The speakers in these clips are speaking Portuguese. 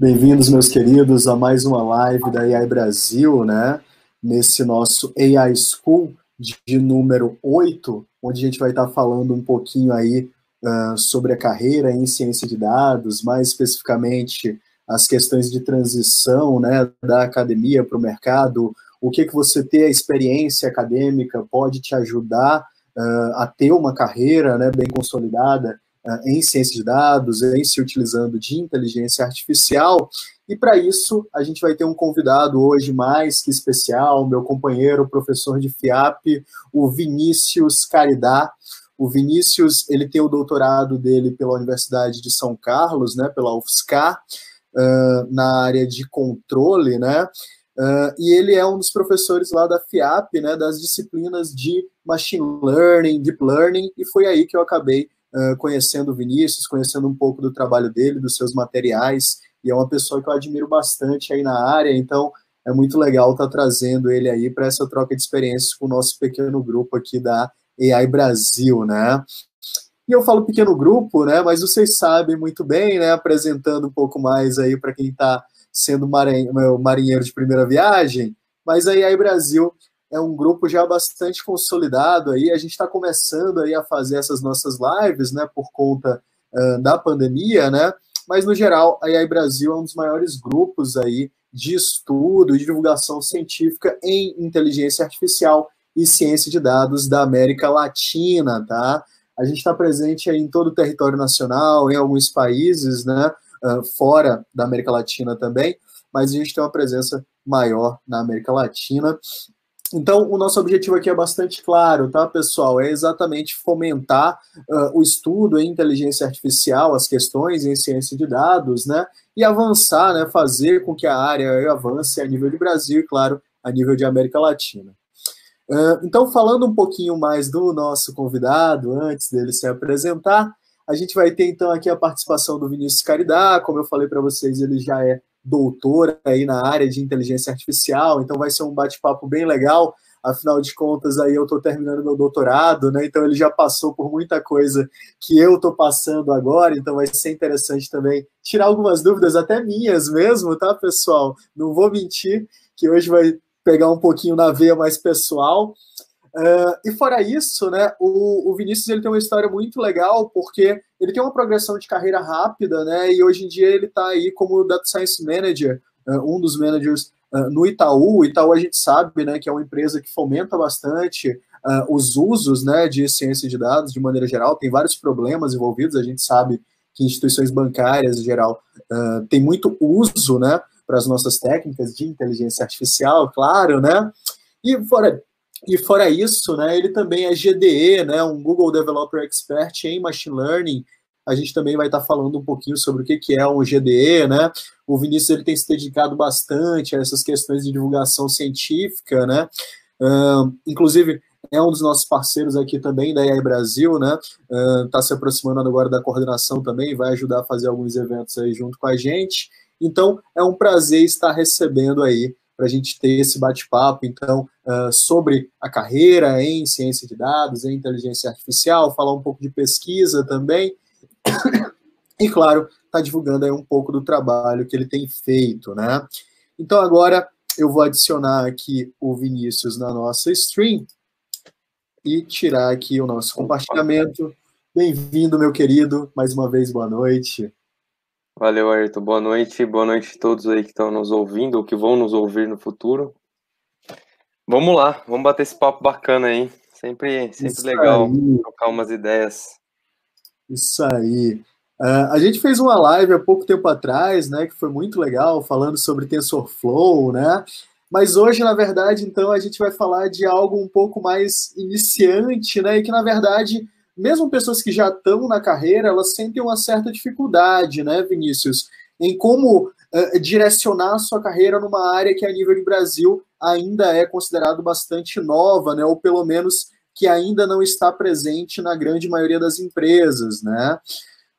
Bem-vindos, meus queridos, a mais uma live da AI Brasil, né? Nesse nosso AI School de número 8, onde a gente vai estar falando um pouquinho aí uh, sobre a carreira em ciência de dados, mais especificamente as questões de transição, né, da academia para o mercado, o que que você ter a experiência acadêmica pode te ajudar uh, a ter uma carreira, né, bem consolidada, ah, em ciência de dados, em se utilizando de inteligência artificial. E para isso, a gente vai ter um convidado hoje mais que especial, meu companheiro, professor de FIAP, o Vinícius Caridá. O Vinícius, ele tem o doutorado dele pela Universidade de São Carlos, né, pela UFSCar, uh, ah, na área de controle, né, uh, e ele é um dos professores lá da FIAP, né, das disciplinas de Machine Learning, Deep Learning, e foi aí que eu acabei uh, conhecendo o Vinícius, conhecendo um pouco do trabalho dele, dos seus materiais, e é uma pessoa que eu admiro bastante aí na área, então é muito legal estar tá trazendo ele aí para essa troca de experiências com o nosso pequeno grupo aqui da AI Brasil, né? E eu falo pequeno grupo, né? Mas vocês sabem muito bem, né? Apresentando um pouco mais aí para quem está sendo marinheiro de primeira viagem. Mas a AI Brasil é um grupo já bastante consolidado aí. A gente está começando aí a fazer essas nossas lives, né, por conta uh, da pandemia, né? Mas no geral, a AI Brasil é um dos maiores grupos aí de estudo e divulgação científica em inteligência artificial e ciência de dados da América Latina, tá? A gente está presente aí em todo o território nacional, em alguns países, né? Uh, fora da América Latina também, mas a gente tem uma presença maior na América Latina então, o nosso objetivo aqui é bastante claro, tá, pessoal? É exatamente fomentar uh, o estudo em inteligência artificial, as questões em ciência de dados, né? E avançar, né? Fazer com que a área avance a nível de Brasil e, claro, a nível de América Latina. Uh, então, falando um pouquinho mais do nosso convidado, antes dele se apresentar, a gente vai ter então aqui a participação do Vinícius Caridá, como eu falei para vocês, ele já é doutora aí na área de inteligência artificial, então vai ser um bate-papo bem legal. Afinal de contas, aí eu estou terminando meu doutorado, né? Então ele já passou por muita coisa que eu estou passando agora, então vai ser interessante também tirar algumas dúvidas, até minhas mesmo, tá, pessoal? Não vou mentir que hoje vai pegar um pouquinho na veia mais pessoal, Uh, e fora isso, né, o, o, Vinícius ele tem uma história muito legal, porque ele tem uma progressão de carreira rápida, né, e hoje em dia ele está aí como Data Science Manager, uh, um dos managers uh, no Itaú. O Itaú a gente sabe né, que é uma empresa que fomenta bastante os usos né, de ciência de dados de maneira geral, tem vários problemas envolvidos, a gente sabe que instituições bancárias em geral uh, tem muito uso né, para as nossas técnicas de inteligência artificial, claro, né? E fora e fora isso, né, ele também é GDE, né, um Google Developer Expert em Machine Learning. A gente também vai estar falando um pouquinho sobre o que, que é um GDE, né? O Vinícius ele tem se dedicado bastante a essas questões de divulgação científica, né? Uh, inclusive, é um dos nossos parceiros aqui também da AI Brasil, né? Está uh, se aproximando agora da coordenação também, vai ajudar a fazer alguns eventos aí junto com a gente. Então, é um prazer estar recebendo aí para a gente ter esse bate-papo, então, uh, sobre a carreira em ciência de dados, em inteligência artificial, falar um pouco de pesquisa também. E, claro, está divulgando aí um pouco do trabalho que ele tem feito, né? Então, agora eu vou adicionar aqui o Vinícius na nossa stream e tirar aqui o nosso compartilhamento. Bem-vindo, meu querido. Mais uma vez, boa noite. Valeu, Ayrton. Boa noite. Boa noite a todos aí que estão nos ouvindo ou que vão nos ouvir no futuro. Vamos lá, vamos bater esse papo bacana aí. Sempre, sempre legal aí. trocar umas ideias. Isso aí. Uh, a gente fez uma live há pouco tempo atrás, né, que foi muito legal, falando sobre TensorFlow, né? Mas hoje, na verdade, então, a gente vai falar de algo um pouco mais iniciante, né? E que, na verdade, mesmo pessoas que já estão na carreira, elas sentem uma certa dificuldade, né, Vinícius, em como uh, direcionar a sua carreira numa área que a nível de Brasil ainda é considerado bastante nova, né, ou pelo menos que ainda não está presente na grande maioria das empresas, né?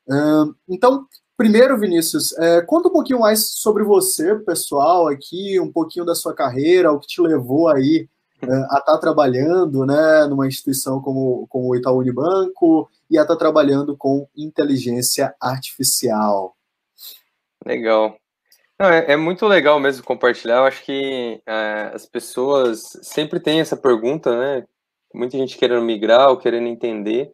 Uh, então, primeiro, Vinícius, uh, conta um pouquinho mais sobre você, pessoal, aqui, um pouquinho da sua carreira, o que te levou aí é, a estar tá trabalhando né, numa instituição como, como o Itaú Unibanco e a estar tá trabalhando com inteligência artificial. Legal. Não, é, é, muito legal mesmo compartilhar. Eu acho que é, as pessoas sempre têm essa pergunta, né? Muita gente querendo migrar ou querendo entender.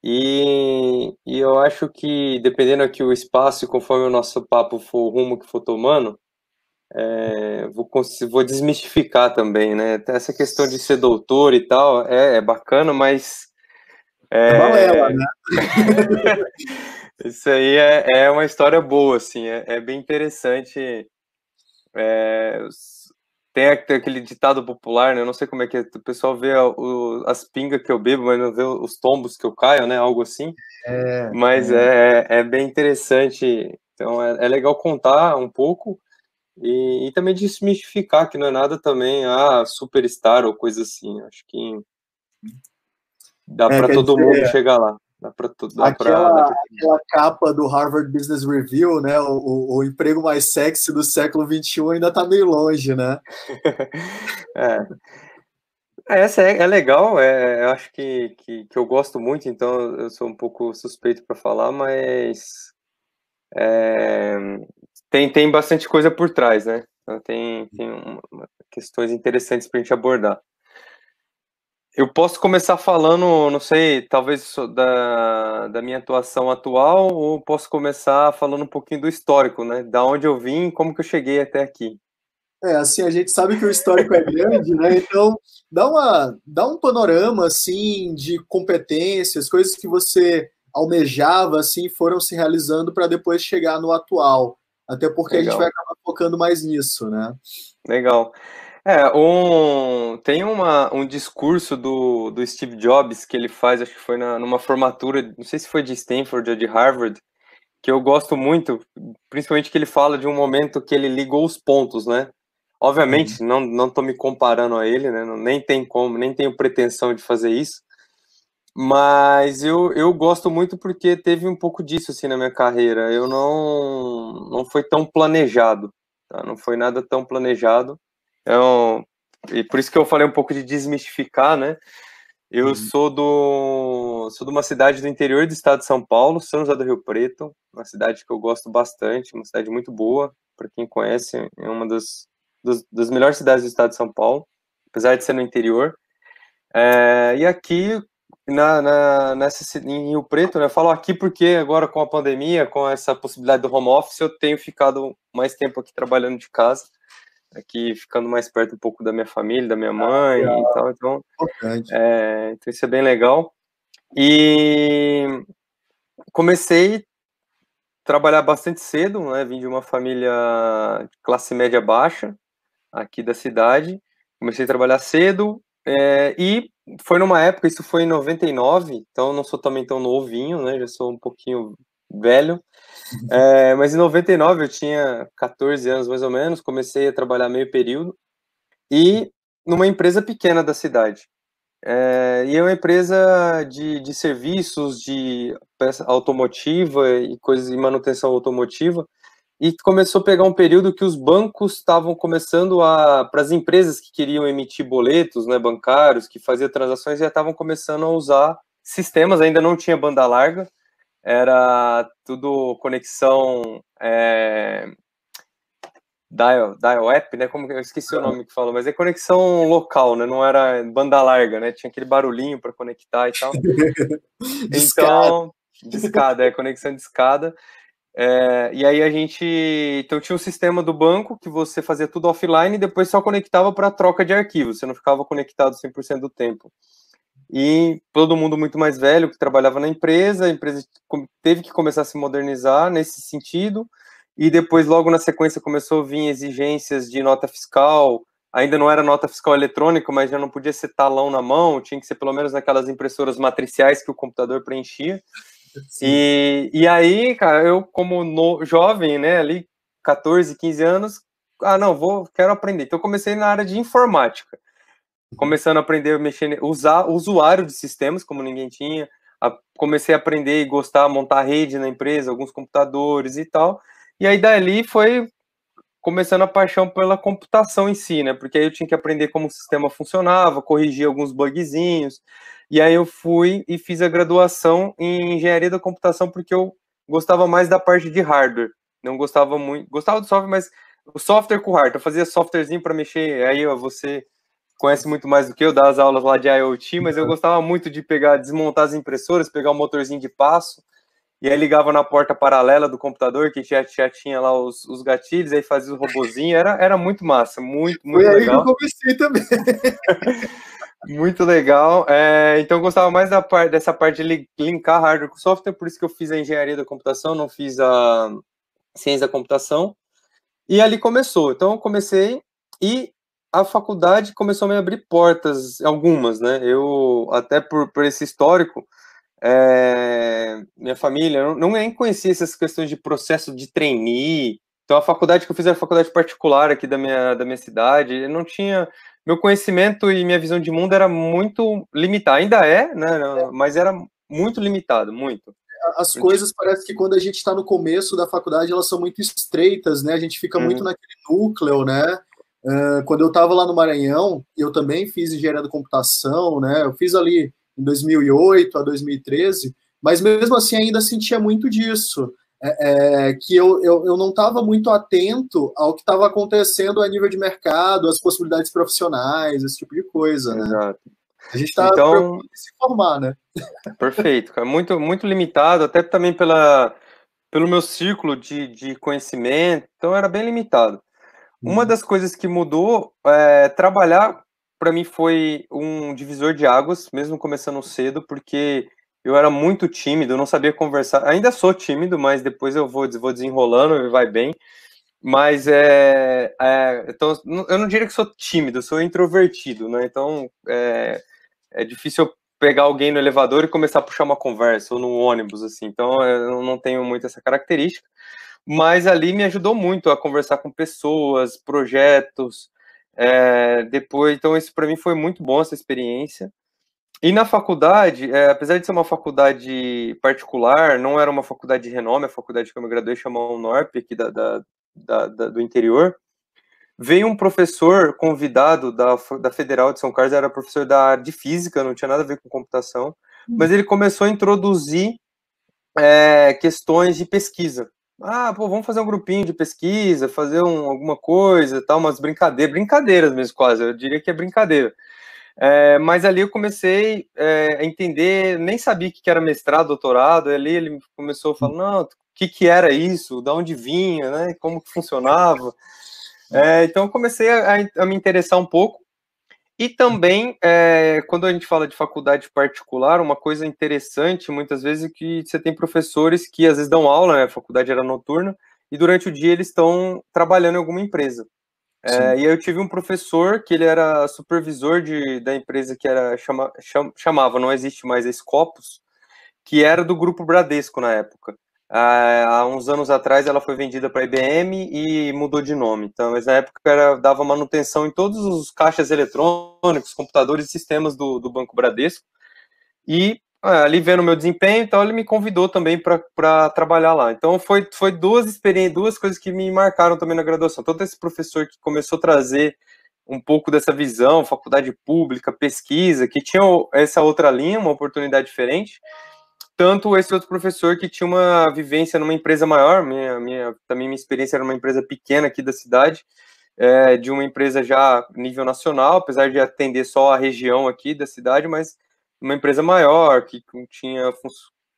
E, e eu acho que, dependendo aqui o espaço, conforme o nosso papo for o rumo que for tomando, é, vou, vou, desmistificar também, né? Essa questão de ser doutor e tal é, é bacana, mas. É... é balela, né? Isso aí é, é uma história boa, assim, é, é bem interessante. É, tem, tem aquele ditado popular, né? Eu não sei como é que é, o pessoal vê o, as pingas que eu bebo, mas não vê os tombos que eu caio, né? Algo assim. É, mas é. É, bem interessante. Então é legal contar um pouco. E, e também desmistificar que não é nada também a ah, superstar ou coisa assim. Acho que dá é, para todo dizer, mundo chegar lá. Dá para todo aquela, aquela capa do Harvard Business Review, né? O, o, o, emprego mais sexy do século XXI ainda tá meio longe, né? é. Ah, essa é, é legal, é, eu acho que, que, que, eu gosto muito, então eu sou um pouco suspeito para falar, mas é, tem, tem bastante coisa por trás, né? Então, tem, uhum. tem um, questões interessantes para a gente abordar. Eu posso começar falando, não sei, talvez da, da minha atuação atual, ou posso começar falando um pouquinho do histórico, né? Da onde eu vim, como que eu cheguei até aqui. É, assim, a gente sabe que o histórico é grande, né? Então, dá, uma, dá um panorama, assim, de competências, coisas que você almejava, assim, foram se realizando para depois chegar no atual. Até porque Legal. a gente vai acabar focando mais nisso, né? Legal. É, um, tem uma, um discurso do, do Steve Jobs que ele faz, acho que foi na, numa formatura, não sei se foi de Stanford ou de Harvard, que eu gosto muito, principalmente que ele fala de um momento que ele ligou os pontos, né? Obviamente, uhum. não, não me comparando a ele, né? nem tem como, nem tenho pretensão de fazer isso, mas eu, eu gosto muito porque teve um pouco disso assim na minha carreira. Eu não não foi tão planejado, tá? não foi nada tão planejado. Então, e por isso que eu falei um pouco de desmistificar, né? Eu uhum. sou do sou de uma cidade do interior do estado de São Paulo, São José do Rio Preto, uma cidade que eu gosto bastante, uma cidade muito boa, para quem conhece, é uma das, das, das melhores cidades do estado de São Paulo, apesar de ser no interior. É, e aqui na, na, nessa, em Rio Preto, né? Eu falo aqui porque agora com a pandemia, com essa possibilidade do home office, eu tenho ficado mais tempo aqui trabalhando de casa, aqui ficando mais perto um pouco da minha família, da minha ah, mãe ah, e tal. Então, é, então, isso é bem legal. E comecei a trabalhar bastante cedo, né? Vim de uma família de classe média baixa aqui da cidade. Comecei a trabalhar cedo é, e foi numa época, isso foi em 99, então não sou também tão novinho, né? Já sou um pouquinho velho. Uhum. É, mas em 99 eu tinha 14 anos mais ou menos, comecei a trabalhar meio período e uhum. numa empresa pequena da cidade. É, e é uma empresa de, de serviços, de peça automotiva e coisas de manutenção automotiva e começou a pegar um período que os bancos estavam começando a, para as empresas que queriam emitir boletos né, bancários, que faziam transações, já estavam começando a usar sistemas, ainda não tinha banda larga, era tudo conexão é, dial, dial app, né, como eu esqueci o nome que falou, mas é conexão local, né, não era banda larga, né, tinha aquele barulhinho para conectar e tal. então, discada, é conexão de escada. É, e aí a gente. Então tinha um sistema do banco que você fazia tudo offline e depois só conectava para troca de arquivos, você não ficava conectado 100% do tempo. E todo mundo muito mais velho que trabalhava na empresa, a empresa teve que começar a se modernizar nesse sentido, e depois, logo na sequência, começou a vir exigências de nota fiscal. Ainda não era nota fiscal eletrônica, mas já não podia ser talão na mão, tinha que ser pelo menos naquelas impressoras matriciais que o computador preenchia. E, e aí, cara, eu como no, jovem, né, ali 14, 15 anos, ah, não, vou, quero aprender. Então comecei na área de informática. Começando a aprender a mexer, usar usuário de sistemas, como ninguém tinha. A, comecei a aprender e gostar, montar rede na empresa, alguns computadores e tal. E aí dali foi começando a paixão pela computação em si, né? Porque aí eu tinha que aprender como o sistema funcionava, corrigir alguns bugzinhos, e aí eu fui e fiz a graduação em engenharia da computação porque eu gostava mais da parte de hardware. Não gostava muito, gostava do software, mas o software com hardware, eu fazia softwarezinho para mexer. Aí você conhece muito mais do que eu das aulas lá de IoT, mas eu uhum. gostava muito de pegar, desmontar as impressoras, pegar o um motorzinho de passo e aí ligava na porta paralela do computador, que já, já tinha lá os, os gatilhos, aí fazia o robozinho, era, era muito massa, muito, muito Foi legal. Foi aí que eu comecei também. muito legal. É, então eu gostava mais da parte, dessa parte de linkar hardware com software, por isso que eu fiz a engenharia da computação, não fiz a ciência da computação. E ali começou. Então eu comecei e a faculdade começou a me abrir portas, algumas, né? Eu, até por, por esse histórico, é, minha família, não, não nem conhecia essas questões de processo de trainee. Então, a faculdade que eu fiz era faculdade particular aqui da minha, da minha cidade. Eu não tinha. Meu conhecimento e minha visão de mundo era muito limitada. Ainda é, né? É. Mas era muito limitado, muito as coisas parece que quando a gente está no começo da faculdade elas são muito estreitas, né? A gente fica uhum. muito naquele núcleo, né? Uh, quando eu estava lá no Maranhão, eu também fiz engenharia da computação, né? Eu fiz ali em 2008 a 2013, mas mesmo assim ainda sentia muito disso. É, é, que eu, eu, eu não estava muito atento ao que estava acontecendo a nível de mercado, as possibilidades profissionais, esse tipo de coisa. Né? Exato. A gente está então, se formar, né? Perfeito, cara. Muito, muito limitado, até também pela, pelo meu círculo de, de conhecimento, então era bem limitado. Uma uhum. das coisas que mudou é trabalhar para mim foi um divisor de águas, mesmo começando cedo, porque eu era muito tímido, não sabia conversar. Ainda sou tímido, mas depois eu vou, vou desenrolando e vai bem. Mas é, é, então, eu não diria que sou tímido, sou introvertido, né? Então é, é difícil eu pegar alguém no elevador e começar a puxar uma conversa ou no ônibus, assim. Então é, eu não tenho muito essa característica. Mas ali me ajudou muito a conversar com pessoas, projetos, é, depois, então isso para mim foi muito bom essa experiência. E na faculdade, é, apesar de ser uma faculdade particular, não era uma faculdade de renome, a faculdade que eu me graduei chamou NORP, aqui da, da, da, da, do interior, veio um professor convidado da, da Federal de São Carlos, era professor da área de física, não tinha nada a ver com computação, hum. mas ele começou a introduzir é, questões de pesquisa. Ah, pô, vamos fazer um grupinho de pesquisa, fazer um, alguma coisa, tal, umas brincadeiras, brincadeiras mesmo quase, eu diria que é brincadeira. É, mas ali eu comecei é, a entender, nem sabia o que era mestrado, doutorado, ali ele começou a falar, não, o que, que era isso, da onde vinha, né, como que funcionava. É, então eu comecei a, a, me interessar um pouco, e também, é, quando a gente fala de faculdade particular, uma coisa interessante muitas vezes é que você tem professores que às vezes dão aula, né? a faculdade era noturna, e durante o dia eles estão trabalhando em alguma empresa. É, e aí eu tive um professor que ele era supervisor de, da empresa que era chama, chamava, não existe mais, a Scopus, que era do grupo Bradesco na época. Ah, há uns anos atrás ela foi vendida para a IBM e mudou de nome. Então, mas na época era, dava manutenção em todos os caixas eletrônicos, computadores e sistemas do, do Banco Bradesco. E ah, ali vendo meu desempenho, então ele me convidou também para trabalhar lá. Então foi, foi duas experiências, duas coisas que me marcaram também na graduação. Todo esse professor que começou a trazer um pouco dessa visão, faculdade pública, pesquisa, que tinha essa outra linha, uma oportunidade diferente tanto esse outro professor que tinha uma vivência numa empresa maior, minha, minha, também minha experiência era uma empresa pequena aqui da cidade, é, de uma empresa já nível nacional, apesar de atender só a região aqui da cidade, mas uma empresa maior, que tinha fun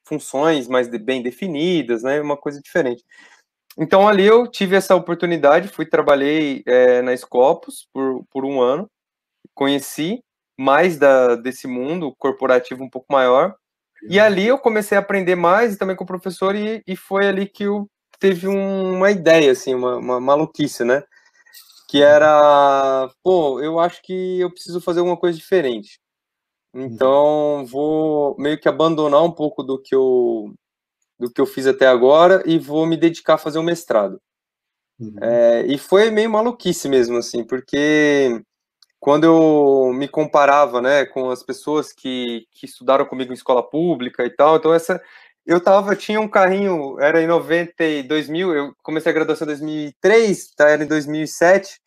funções mais de, bem definidas, né, uma coisa diferente. Então ali eu tive essa oportunidade, fui, trabalhei é, na Scopus por, por um ano, conheci mais da, desse mundo corporativo um pouco maior, e ali eu comecei a aprender mais e também com o professor, e, e foi ali que eu teve um, uma ideia, assim, uma, uma maluquice, né? Que era, pô, eu acho que eu preciso fazer alguma coisa diferente. Uhum. Então, vou meio que abandonar um pouco do que eu do que eu fiz até agora e vou me dedicar a fazer um mestrado. Uhum. É, e foi meio maluquice mesmo, assim, porque quando eu me comparava, né, com as pessoas que, que estudaram comigo em escola pública e tal, então essa eu tava, tinha um carrinho, era em 92 mil, eu comecei a graduação em 2003, tá, era em 2007,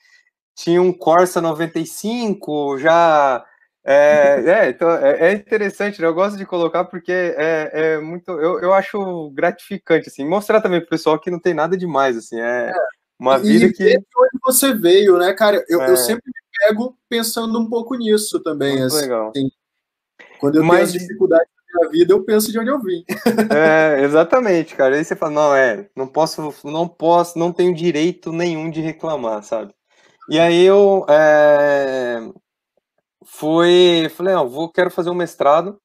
tinha um Corsa 95, já é, é, então, é, é interessante, né? eu gosto de colocar porque é, é muito, eu, eu acho gratificante, assim, mostrar também pro pessoal que não tem nada demais, assim, é, é uma vida e que... onde você veio, né, cara? Eu, eu é. sempre me pego pensando um pouco nisso também. Muito assim. Legal. Quando eu Mas... tenho dificuldade na minha vida, eu penso de onde eu vim. É, exatamente, cara. Aí você fala, não, é, não posso, não posso, não tenho direito nenhum de reclamar, sabe? E aí eu é, falei, não, vou, quero fazer um mestrado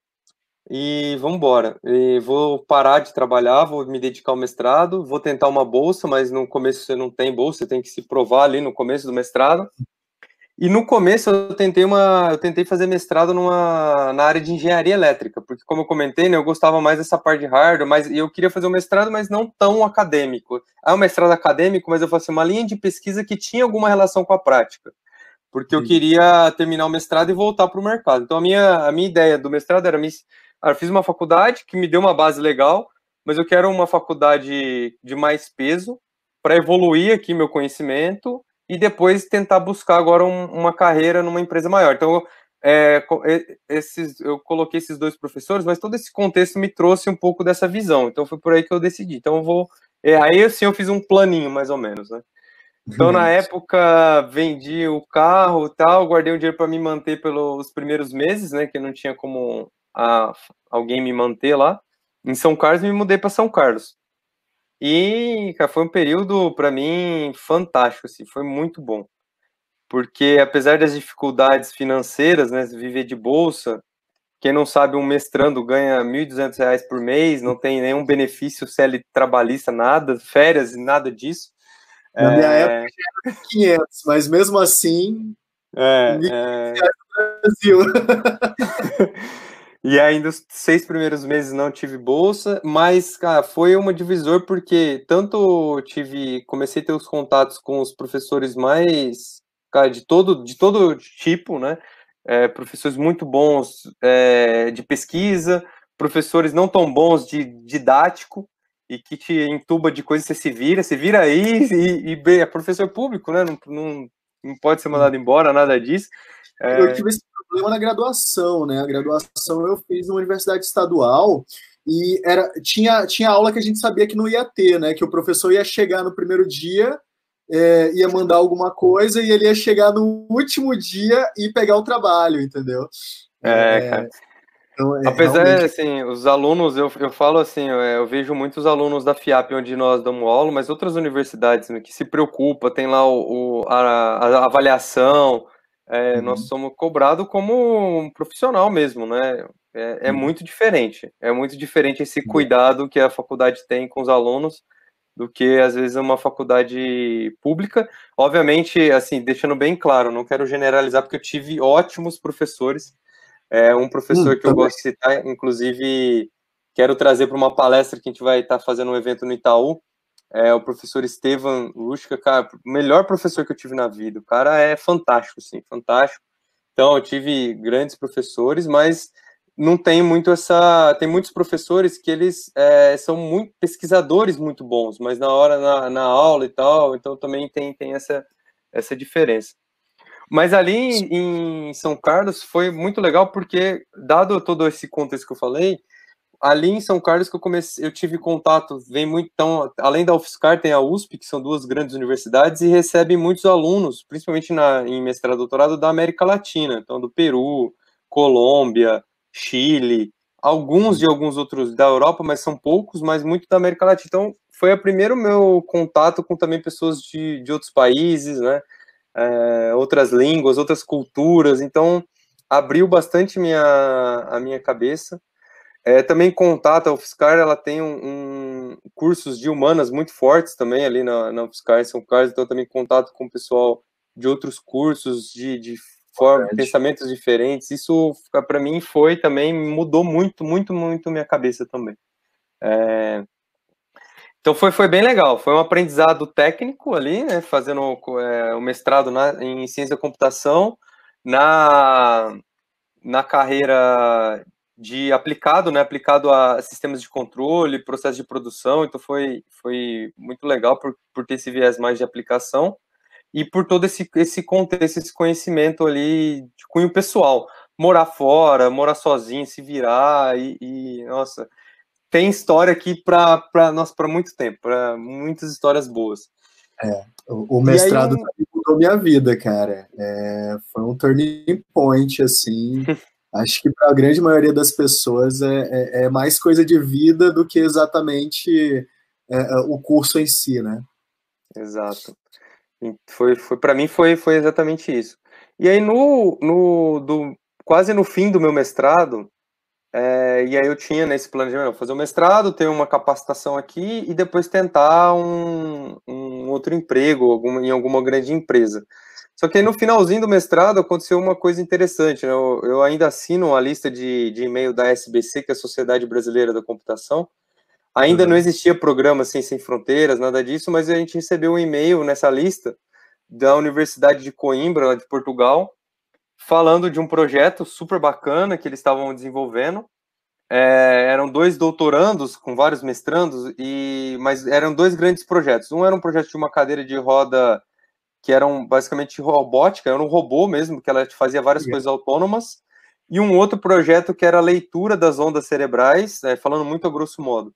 e vamos embora. E vou parar de trabalhar, vou me dedicar ao mestrado, vou tentar uma bolsa, mas no começo você não tem bolsa, você tem que se provar ali no começo do mestrado. E no começo eu tentei uma, eu tentei fazer mestrado numa na área de engenharia elétrica, porque como eu comentei, né, eu gostava mais dessa parte de hardware, mas eu queria fazer um mestrado, mas não tão acadêmico. É um mestrado acadêmico, mas eu faço uma linha de pesquisa que tinha alguma relação com a prática, porque eu queria terminar o mestrado e voltar para o mercado. Então a minha a minha ideia do mestrado era me eu fiz uma faculdade que me deu uma base legal, mas eu quero uma faculdade de mais peso para evoluir aqui meu conhecimento e depois tentar buscar agora um, uma carreira numa empresa maior. Então, é, esses, eu coloquei esses dois professores, mas todo esse contexto me trouxe um pouco dessa visão. Então, foi por aí que eu decidi. Então, eu vou. É, aí, assim, eu fiz um planinho, mais ou menos, né? Então, na uhum. época, vendi o carro e tal, guardei um dinheiro para me manter pelos primeiros meses, né? Que não tinha como a, alguém me manter lá. Em São Carlos, me mudei para São Carlos. E cara, foi um período para mim fantástico, assim, foi muito bom, porque apesar das dificuldades financeiras, né, viver de bolsa, quem não sabe um mestrando ganha R$ 1.200 por mês, não tem nenhum benefício CL trabalhista, nada, férias, nada disso. Na é... minha época era 500, mas mesmo assim, é, é... Brasil. E ainda os seis primeiros meses não tive bolsa, mas, cara, foi uma divisor porque tanto tive, comecei a ter os contatos com os professores mais, cara, de todo, de todo tipo, né? É, professores muito bons é, de pesquisa, professores não tão bons de didático e que te entuba de coisa, você se vira, se vira aí e, e é professor público, né? Não, não, não pode ser mandado embora, nada disso. É... Eu tive esse problema na graduação, né? A graduação eu fiz numa universidade estadual e era, tinha, tinha aula que a gente sabia que não ia ter, né? Que o professor ia chegar no primeiro dia, é, ia mandar alguma coisa e ele ia chegar no último dia e pegar o trabalho, entendeu? É, é cara. Então, é, Apesar, realmente... assim, os alunos, eu, eu falo assim, eu, é, eu, vejo muitos alunos da FIAP, onde nós damos aula, mas outras universidades né, que se preocupam, tem lá o, o a, a avaliação, é, uhum. nós somos cobrados como um profissional mesmo, né? É, é uhum. muito diferente. É muito diferente esse uhum. cuidado que a faculdade tem com os alunos do que às vezes uma faculdade pública. Obviamente, assim, deixando bem claro, não quero generalizar porque eu tive ótimos professores. É um professor hum, que eu gosto de citar, inclusive quero trazer para uma palestra que a gente vai estar tá fazendo um evento no Itaú, é o professor Estevam Rushka, cara, melhor professor que eu tive na vida. O cara é fantástico, sim, fantástico. Então, eu tive grandes professores, mas não tem muito essa. Tem muitos professores que eles é, são muito pesquisadores muito bons, mas na hora, na, na aula e tal, então também tem, tem essa, essa diferença. Mas ali em São Carlos foi muito legal, porque, dado todo esse contexto que eu falei, ali em São Carlos que eu comecei, eu tive contato, vem muito, então, além da UFSCar, tem a USP, que são duas grandes universidades, e recebe muitos alunos, principalmente na, em mestrado e doutorado, da América Latina, então do Peru, Colômbia, Chile, alguns de alguns outros da Europa, mas são poucos, mas muito da América Latina. Então, foi o primeiro meu contato com também pessoas de, de outros países, né, é, outras línguas, outras culturas, então abriu bastante minha, a minha cabeça é, também contato a UFSCar, ela tem um, um, cursos de humanas muito fortes também ali na, na UFSCar em São Carlos, então também contato com o pessoal de outros cursos, de, de forma, pensamentos diferentes. Isso para mim foi também, mudou muito, muito, muito minha cabeça também. É... Então foi, foi bem legal, foi um aprendizado técnico ali, né, fazendo é, o mestrado na, em ciência da computação, na, na carreira de aplicado, né, aplicado a sistemas de controle, processo de produção, então foi, foi muito legal por, por ter esse viés mais de aplicação e por todo esse, esse contexto, esse conhecimento ali de cunho pessoal. Morar fora, morar sozinho, se virar e, e nossa, tem história aqui para nós para muito tempo, para muitas histórias boas. É, o, mestrado aí, mudou minha vida, cara. É, foi um turning point assim Acho que para a grande maioria das pessoas é, é, é, mais coisa de vida do que exatamente é, é o curso em si, né? Exato. Foi, foi para mim foi, foi exatamente isso. E aí no, no do, quase no fim do meu mestrado, é, e aí eu tinha nesse né, planejamento fazer o um mestrado, ter uma capacitação aqui e depois tentar um, um outro emprego alguma, em alguma grande empresa. Só que aí no finalzinho do mestrado aconteceu uma coisa interessante, né? eu, eu, ainda assino a lista de, de e-mail da SBC, que é a Sociedade Brasileira da Computação. Ainda uhum. não existia programa assim, Sem Fronteiras, nada disso, mas a gente recebeu um e-mail nessa lista da Universidade de Coimbra, de Portugal, falando de um projeto super bacana que eles estavam desenvolvendo. É, eram dois doutorandos com vários mestrandos, e mas eram dois grandes projetos. Um era um projeto de uma cadeira de roda que eram basicamente robótica, era um robô mesmo, que ela fazia várias Sim. coisas autônomas, e um outro projeto que era a leitura das ondas cerebrais, né, falando muito a grosso modo,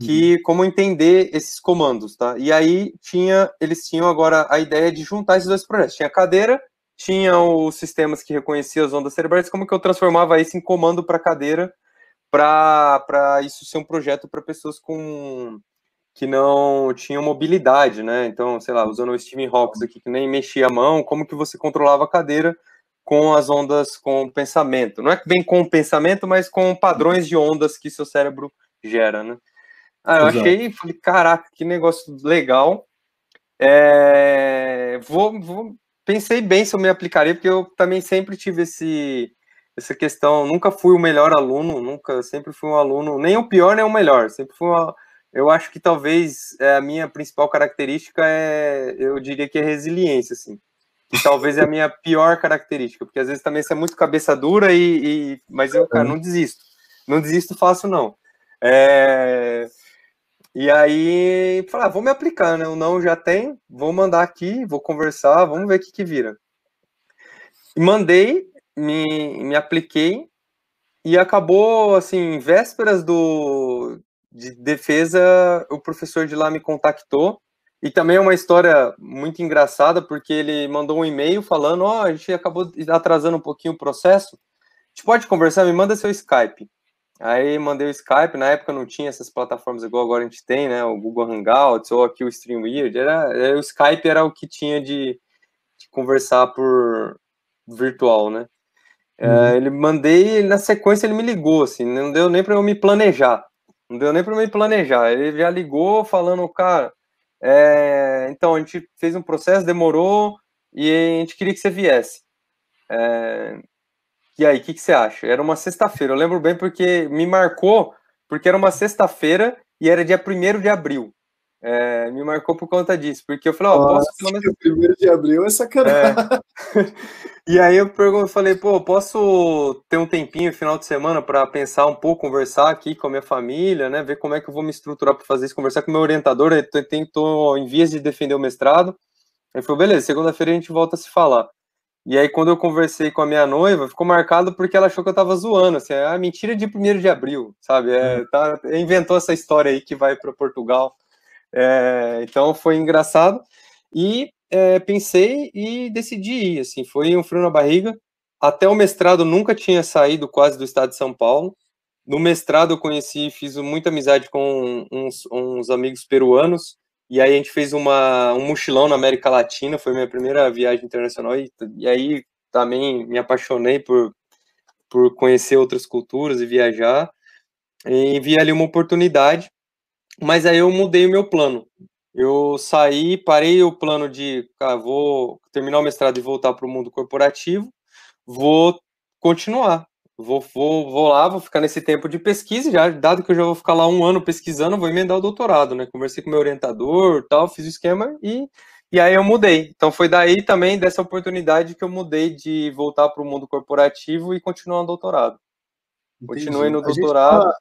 que uhum. como entender esses comandos, tá? E aí tinha, eles tinham agora a ideia de juntar esses dois projetos. Tinha a cadeira, tinha os sistemas que reconheciam as ondas cerebrais, como que eu transformava isso em comando para cadeira, para isso ser um projeto para pessoas com que não tinham mobilidade, né? Então, sei lá, usando o Steam Hawking aqui, que nem mexia a mão, como que você controlava a cadeira com as ondas, com o pensamento? Não é bem com o pensamento, mas com padrões de ondas que seu cérebro gera, né? Ah, eu Exato. achei, falei, caraca, que negócio legal. É, vou, vou, pensei bem se eu me aplicaria, porque eu também sempre tive esse, essa questão, nunca fui o melhor aluno, nunca, sempre fui um aluno, nem o pior, nem o melhor, sempre fui uma eu acho que talvez é, a minha principal característica é, eu diria que é resiliência, assim. Que talvez é a minha pior característica, porque às vezes também você é muito cabeça dura e, e mas eu, cara, não uhum. desisto. Não desisto fácil, não. É... E aí, falar, ah, vou me aplicar, né? O não já tem, vou mandar aqui, vou conversar, vamos ver o que, que vira. Mandei, me, me apliquei, e acabou, assim, vésperas do, de defesa, o professor de lá me contactou. E também é uma história muito engraçada, porque ele mandou um e-mail falando: Ó, oh, a gente acabou atrasando um pouquinho o processo. A gente pode conversar, me manda seu Skype. Aí mandei o Skype, na época não tinha essas plataformas igual agora a gente tem, né? O Google Hangouts ou aqui o StreamYard. Era, era, eh, o Skype era o que tinha de, de conversar por virtual, né? Eh, uhum. ele mandei, na sequência ele me ligou, assim, não deu nem para eu me planejar. Não deu nem para me planejar. Ele já ligou falando, cara, é, então a gente fez um processo, demorou e a gente queria que você viesse. É, e aí, o que, que você acha? Era uma sexta-feira, eu lembro bem porque me marcou, porque era uma sexta-feira e era dia 1 de abril. É, me marcou por conta disso, porque eu falei, ó, oh, posso pelo menos. primeiro de abril é sacanagem. É. e aí eu pergunto, falei, pô, posso ter um tempinho final de semana para pensar um pouco, conversar aqui com a minha família, né? Ver como é que eu vou me estruturar para fazer isso, conversar com o meu orientador, ele tô em vias de defender o mestrado. Ele falou, beleza, segunda-feira a gente volta a se falar. E aí, quando eu conversei com a minha noiva, ficou marcado porque ela achou que eu tava zoando, assim, é, ah, mentira de 1 de abril, sabe? É, hum. tá, inventou essa história aí que vai para Portugal. É, então foi engraçado. E é, pensei e decidi ir, assim, foi um frio na barriga. Até o mestrado nunca tinha saído quase do estado de São Paulo. No mestrado eu conheci, fiz muita amizade com uns, uns amigos peruanos, e aí a gente fez uma, um mochilão na América Latina, foi minha primeira viagem internacional, e, e aí também me apaixonei por, por conhecer outras culturas e viajar. E vi ali uma oportunidade, mas aí eu mudei o meu plano. Eu saí, parei o plano de ah, vou terminar o mestrado e voltar para o mundo corporativo, vou continuar. Vou, vou, vou lá, vou ficar nesse tempo de pesquisa, já, dado que eu já vou ficar lá um ano pesquisando, vou emendar o doutorado, né? Conversei com meu orientador tal, fiz o esquema e, e aí eu mudei. Então foi daí também, dessa oportunidade, que eu mudei de voltar para o mundo corporativo e continuar no doutorado. Entendi. Continuei no doutorado. Tá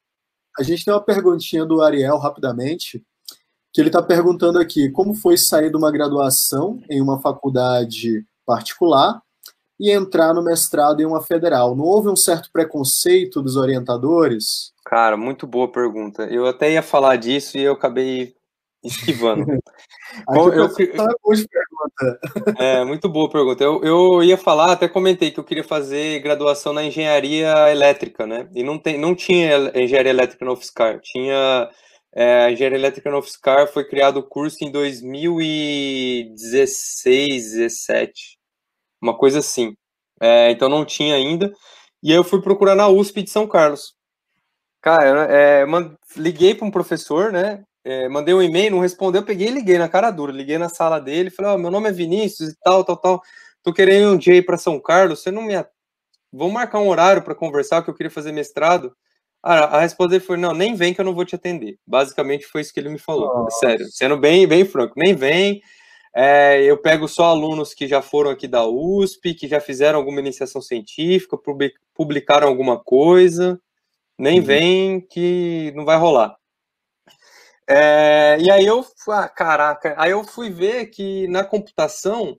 a gente tem uma perguntinha do Ariel, rapidamente, que ele está perguntando aqui como foi sair de uma graduação em uma faculdade particular e entrar no mestrado em uma federal. Não houve um certo preconceito dos orientadores? Cara, muito boa pergunta. Eu até ia falar disso e eu acabei esquivando. Bom, eu, eu, é, muito boa pergunta. Eu, eu ia falar, até comentei que eu queria fazer graduação na engenharia elétrica, né? E não, tem, não tinha engenharia elétrica no UFSCar. Tinha é, engenharia elétrica no UFSCar, foi criado o curso em 2016, 17, uma coisa assim. É, então não tinha ainda. E aí eu fui procurar na USP de São Carlos. Cara, é, liguei para um professor, né? é, mandei um e-mail, não respondeu, peguei e liguei na cara dura, liguei na sala dele, falei, ó, oh, meu nome é Vinícius e tal, tal, tal, tô querendo um dia ir para São Carlos, você não me... Vamos marcar um horário para conversar, que eu queria fazer mestrado. Ah, a resposta dele foi, não, nem vem que eu não vou te atender. Basicamente foi isso que ele me falou, Nossa. sério, sendo bem, bem franco, nem vem, é, eu pego só alunos que já foram aqui da USP, que já fizeram alguma iniciação científica, publicaram alguma coisa, nem uhum. vem que não vai rolar. É, e aí eu, ah, caraca, aí eu fui ver que na computação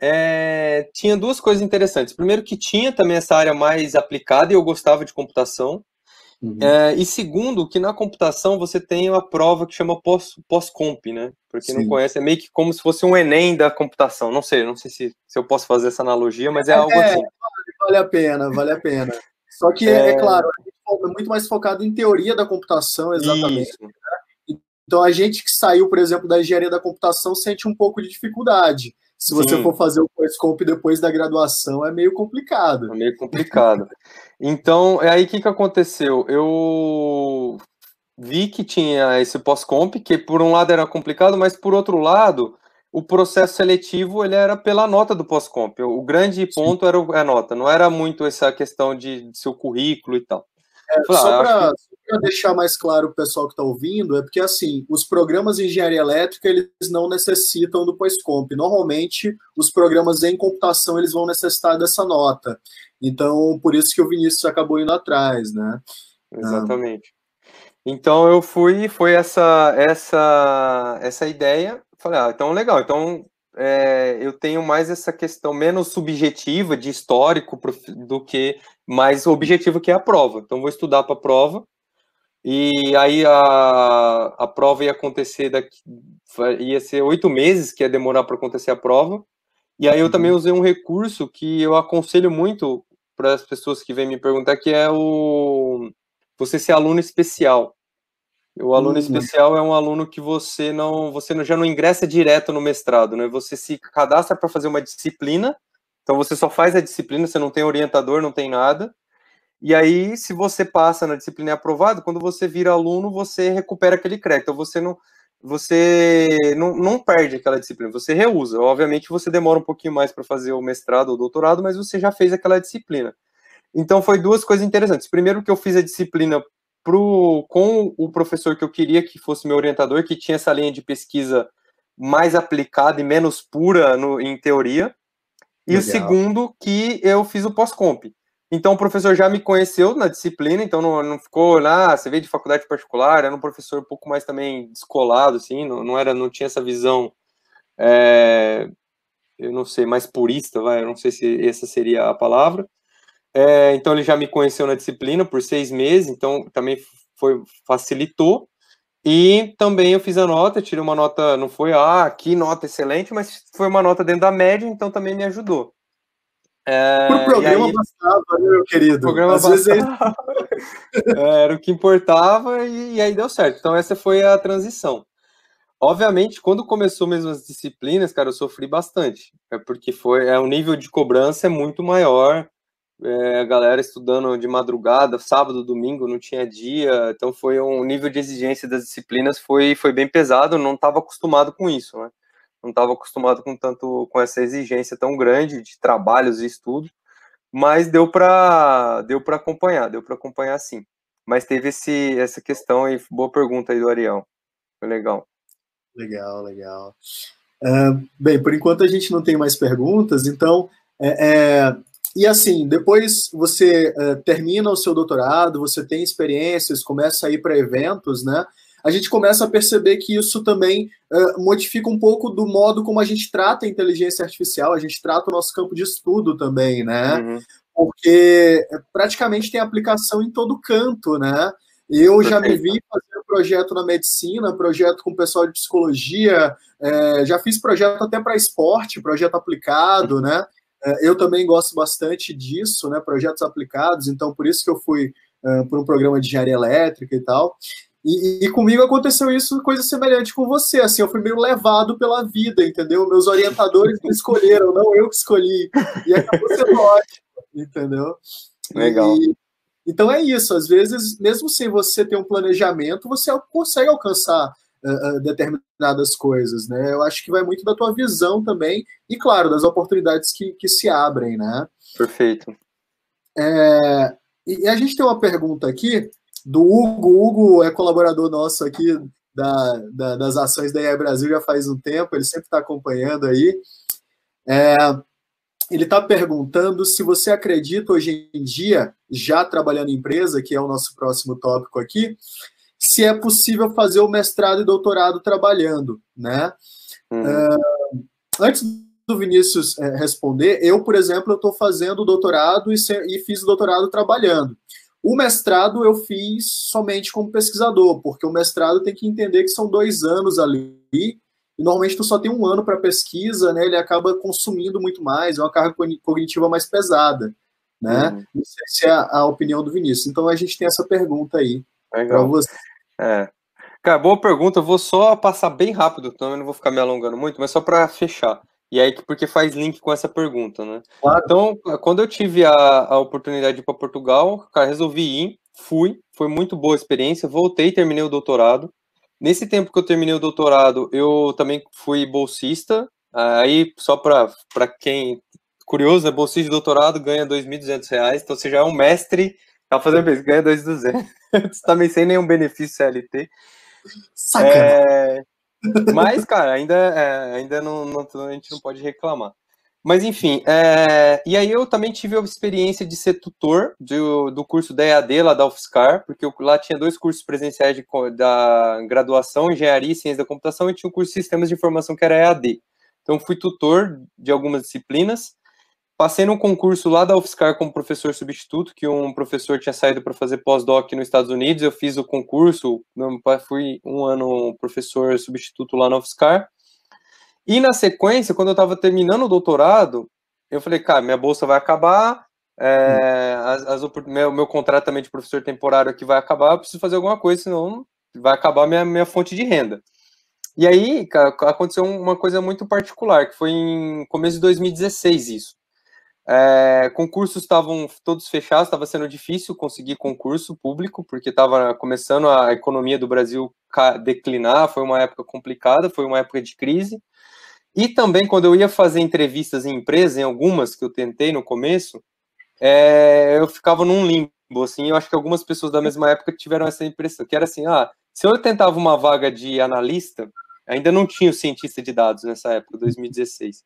é, tinha duas coisas interessantes. Primeiro que tinha também essa área mais aplicada e eu gostava de computação. Uhum. É, e segundo, que na computação você tem uma prova que chama pós-comp, pós né? Para quem não conhece, é meio que como se fosse um Enem da computação. Não sei, não sei se, se eu posso fazer essa analogia, mas é, é algo assim. Vale a pena, vale a pena. Só que, é, é claro, é muito mais focado em teoria da computação, exatamente. Né? Então, a gente que saiu, por exemplo, da engenharia da computação sente um pouco de dificuldade. Se você Sim. for fazer o Corescope depois da graduação, é meio complicado. É meio complicado. então, é aí o que, que aconteceu? Eu vi que tinha esse pós-comp, que por um lado era complicado, mas por outro lado, o processo seletivo ele era pela nota do pós-comp. O grande ponto era a nota, não era muito essa questão de, de seu currículo e tal. É, só ah, para para deixar mais claro o pessoal que está ouvindo, é porque assim, os programas de engenharia elétrica eles não necessitam do pós-comp. Normalmente, os programas em computação eles vão necessitar dessa nota. Então, por isso que o Vinícius acabou indo atrás, né? Ah. Exatamente. Ah. Então eu fui, foi essa essa essa ideia. Falei, ah, então legal. Então é, eu tenho mais essa questão menos subjetiva de histórico do que mais objetiva que é a prova. Então vou estudar para a prova e aí a, a prova ia acontecer daqui, ia ser oito meses que ia demorar para acontecer a prova. E aí eu também uhum. usei um recurso que eu aconselho muito para as pessoas que vêm me perguntar, que é o você ser aluno especial. O aluno uhum. especial é um aluno que você não, você já não ingressa direto no mestrado, né? Você se cadastra para fazer uma disciplina, então você só faz a disciplina, você não tem orientador, não tem nada. E aí, se você passa na disciplina e é aprovado, quando você vira aluno, você recupera aquele crédito. Então, você não, você não, não perde aquela disciplina, você reusa. Obviamente, você demora um pouquinho mais para fazer o mestrado ou doutorado, mas você já fez aquela disciplina. Então, foi duas coisas interessantes. Primeiro, que eu fiz a disciplina pro, com o professor que eu queria que fosse meu orientador, que tinha essa linha de pesquisa mais aplicada e menos pura no, em teoria. E Legal. o segundo, que eu fiz o pós-comp. Então o professor já me conheceu na disciplina, então não, não ficou lá, ah, você veio de faculdade particular, era um professor um pouco mais também descolado, assim, não, não era, não tinha essa visão, é, eu não sei, mais purista, vai, eu não sei se essa seria a palavra. É, então ele já me conheceu na disciplina por seis meses, então também foi facilitou. E também eu fiz a nota, tirei uma nota, não foi, ah, que nota excelente, mas foi uma nota dentro da média, então também me ajudou. É, o programa aí, bastava, né, meu querido? Programa Às bastava. Vezes... É, era o que importava e, e, aí deu certo. Então essa foi a transição. Obviamente, quando começou mesmo as disciplinas, cara, eu sofri bastante. É porque foi, é, o nível de cobrança é muito maior. É, a galera estudando de madrugada, sábado, domingo, não tinha dia. Então foi um nível de exigência das disciplinas foi, foi bem pesado. Eu não estava acostumado com isso, né? não estava acostumado com tanto com essa exigência tão grande de trabalhos e estudo, mas deu para deu para acompanhar, deu para acompanhar sim. Mas teve esse essa questão e boa pergunta aí do Ariel. Foi legal. Legal, legal. Uh, bem, por enquanto a gente não tem mais perguntas, então é, é, e assim, depois você é, termina o seu doutorado, você tem experiências, começa a ir para eventos, né? a gente começa a perceber que isso também uh, modifica um pouco do modo como a gente trata a inteligência artificial, a gente trata o nosso campo de estudo também, né? Uhum. Porque praticamente tem aplicação em todo canto, né? Eu já me vi fazer projeto na medicina, projeto com pessoal de psicologia, é, já fiz projeto até para esporte, projeto aplicado, né? É, eu também gosto bastante disso, né? Projetos aplicados, então por isso que eu fui é, para um programa de engenharia elétrica e tal. E, e, comigo aconteceu isso, coisa semelhante com você, assim, eu fui meio levado pela vida, entendeu? Meus orientadores me escolheram, não eu que escolhi. E acabou sendo ótimo, entendeu? Legal. E, então é isso, às vezes, mesmo sem você ter um planejamento, você consegue alcançar uh, determinadas coisas, né? Eu acho que vai muito da tua visão também, e claro, das oportunidades que, que se abrem, né? Perfeito. É, e a gente tem uma pergunta aqui do Hugo. O Hugo é colaborador nosso aqui da, da, das ações da IE Brasil já faz um tempo, ele sempre está acompanhando aí. É, ele está perguntando se você acredita hoje em dia, já trabalhando em empresa, que é o nosso próximo tópico aqui, se é possível fazer o mestrado e doutorado trabalhando, né? Uhum. antes do Vinícius é, responder, eu, por exemplo, estou fazendo doutorado e, e, fiz o doutorado trabalhando. O mestrado eu fiz somente como pesquisador, porque o mestrado tem que entender que são dois anos ali, e normalmente tu só tem um ano para pesquisa, né? Ele acaba consumindo muito mais, é uma carga cognitiva mais pesada, né? Uhum. Não sei se é a, opinião do Vinícius. Então a gente tem essa pergunta aí para você. É. Cara, boa pergunta. Eu vou só passar bem rápido, também então não vou ficar me alongando muito, mas só para fechar. E aí, porque faz link com essa pergunta, né? Claro. Então, quando eu tive a, a oportunidade para Portugal, cara, resolvi ir, fui, foi muito boa a experiência, voltei, e terminei o doutorado. Nesse tempo que eu terminei o doutorado, eu também fui bolsista. Aí, só para quem curioso, é Bolsista de doutorado ganha R$ 2.200, então você já é um mestre, tá fazendo pesquisa, ganha R$ 2.200. também sem nenhum benefício CLT. Sacana. É... Mas, cara, ainda, é, é, ainda não, não, a gente não pode reclamar. Mas, enfim, é, e aí eu também tive a experiência de ser tutor do do curso da EAD lá da UFSCar, porque eu, lá tinha dois cursos presenciais de, da graduação, Engenharia e Ciência da Computação, e tinha o curso de Sistemas de Informação, que era EAD. Então, fui tutor de algumas disciplinas, Passei num concurso lá da UFSCar como professor substituto, que um professor tinha saído para fazer pós-doc nos Estados Unidos. Eu fiz o concurso, fui um ano professor substituto lá na UFSCar. E na sequência, quando eu estava terminando o doutorado, eu falei, cara, minha bolsa vai acabar, é, hum. as, as, meu, meu contrato também de professor temporário aqui vai acabar, eu preciso fazer alguma coisa, senão vai acabar minha, minha fonte de renda. E aí, cara, aconteceu uma coisa muito particular, que foi em começo de 2016 isso. É, concursos estavam todos fechados, estava sendo difícil conseguir concurso público, porque estava começando a economia do Brasil declinar, foi uma época complicada, foi uma época de crise. E também, quando eu ia fazer entrevistas em empresas, em algumas que eu tentei no começo, é, eu ficava num limbo, assim, eu acho que algumas pessoas da mesma época tiveram essa impressão, que era assim, ah, se eu tentava uma vaga de analista, ainda não tinha o cientista de dados nessa época, 2016,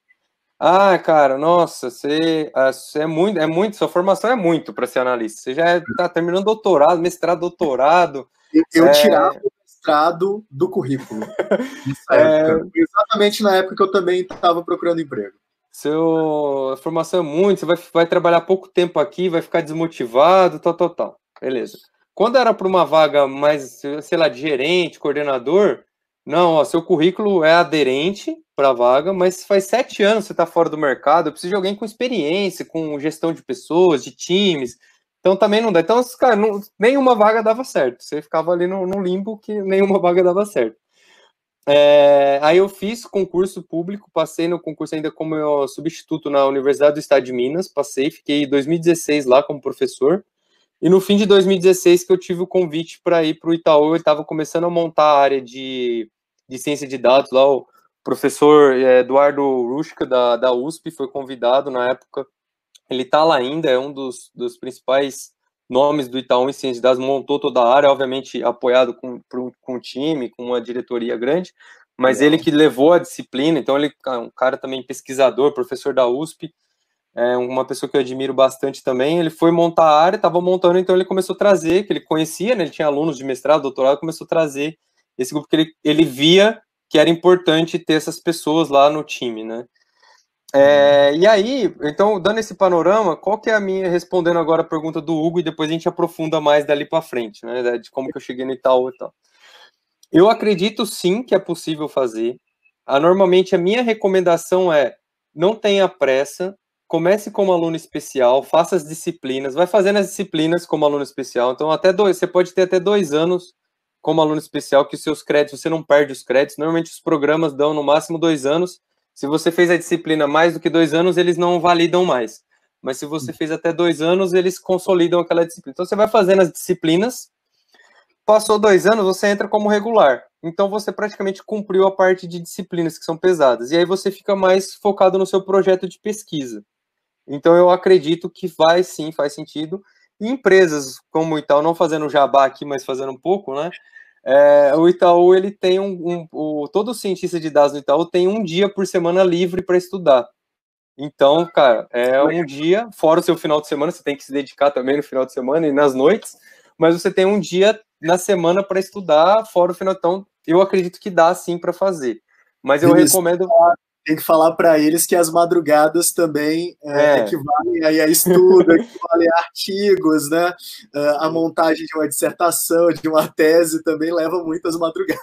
ah, cara, nossa, ah, você, é muito, é muito, sua formação é muito para ser analista. Você já está é, terminando doutorado, mestrado, doutorado. Eu é... tirava o mestrado do currículo. é... Exatamente na época que eu também estava procurando emprego. Seu formação é muito, você vai, vai trabalhar pouco tempo aqui, vai ficar desmotivado, tal, tal, tal. Beleza. Quando era para uma vaga mais, sei lá, de gerente, coordenador, não, ó, seu currículo é aderente, para a vaga, mas faz sete anos que você está fora do mercado. Eu preciso de alguém com experiência, com gestão de pessoas, de times. Então também não dá. Então, cara, não, nenhuma vaga dava certo. Você ficava ali no, no limbo que nenhuma vaga dava certo. É, aí eu fiz concurso público, passei no concurso ainda como substituto na Universidade do Estado de Minas, passei, fiquei 2016 lá como professor. E no fim de 2016 que eu tive o convite para ir para o Itaú, eu estava começando a montar a área de, de ciência de dados lá, o, professor eh, Eduardo Ruschka, da, da USP, foi convidado na época. Ele está lá ainda, é um dos, dos principais nomes do Itaú em Ciências das montou toda a área, obviamente apoiado com, por, com um time, com uma diretoria grande, mas é. ele que levou a disciplina, então ele é um cara também pesquisador, professor da USP, é uma pessoa que eu admiro bastante também, ele foi montar a área, estava montando, então ele começou a trazer, que ele conhecia, né, ele tinha alunos de mestrado, doutorado, começou a trazer esse grupo que ele, ele via que era importante ter essas pessoas lá no time, né? É, uhum. e aí, então, dando esse panorama, qual que é a minha, respondendo agora a pergunta do Hugo, e depois a gente aprofunda mais dali para frente, né, de como que eu cheguei no Itaú e tal. Eu acredito sim que é possível fazer. Ah, normalmente a minha recomendação é, não tenha pressa, comece como aluno especial, faça as disciplinas, vai fazendo as disciplinas como aluno especial, então até dois, você pode ter até dois anos como aluno especial que seus créditos, você não perde os créditos. Normalmente os programas dão no máximo dois anos. Se você fez a disciplina mais do que dois anos, eles não validam mais. Mas se você hum. fez até dois anos, eles consolidam aquela disciplina. Então você vai fazendo as disciplinas. Passou dois anos, você entra como regular. Então você praticamente cumpriu a parte de disciplinas que são pesadas. E aí você fica mais focado no seu projeto de pesquisa. Então eu acredito que vai sim, faz sentido. E empresas como o Itaú, não fazendo jabá aqui, mas fazendo um pouco, né? É, o Itaú, ele tem um, um o, Todo cientista de dados do Itaú tem um dia por semana livre para estudar. Então, cara, é um dia, fora o seu final de semana, você tem que se dedicar também no final de semana e nas noites, mas você tem um dia na semana para estudar, fora o final. Então, eu acredito que dá sim para fazer. Mas eu recomendo tem que falar para eles que as madrugadas também é, é. equivalem aí a estudo, equivalem a artigos, né? É, a montagem de uma dissertação, de uma tese também leva muitas madrugadas.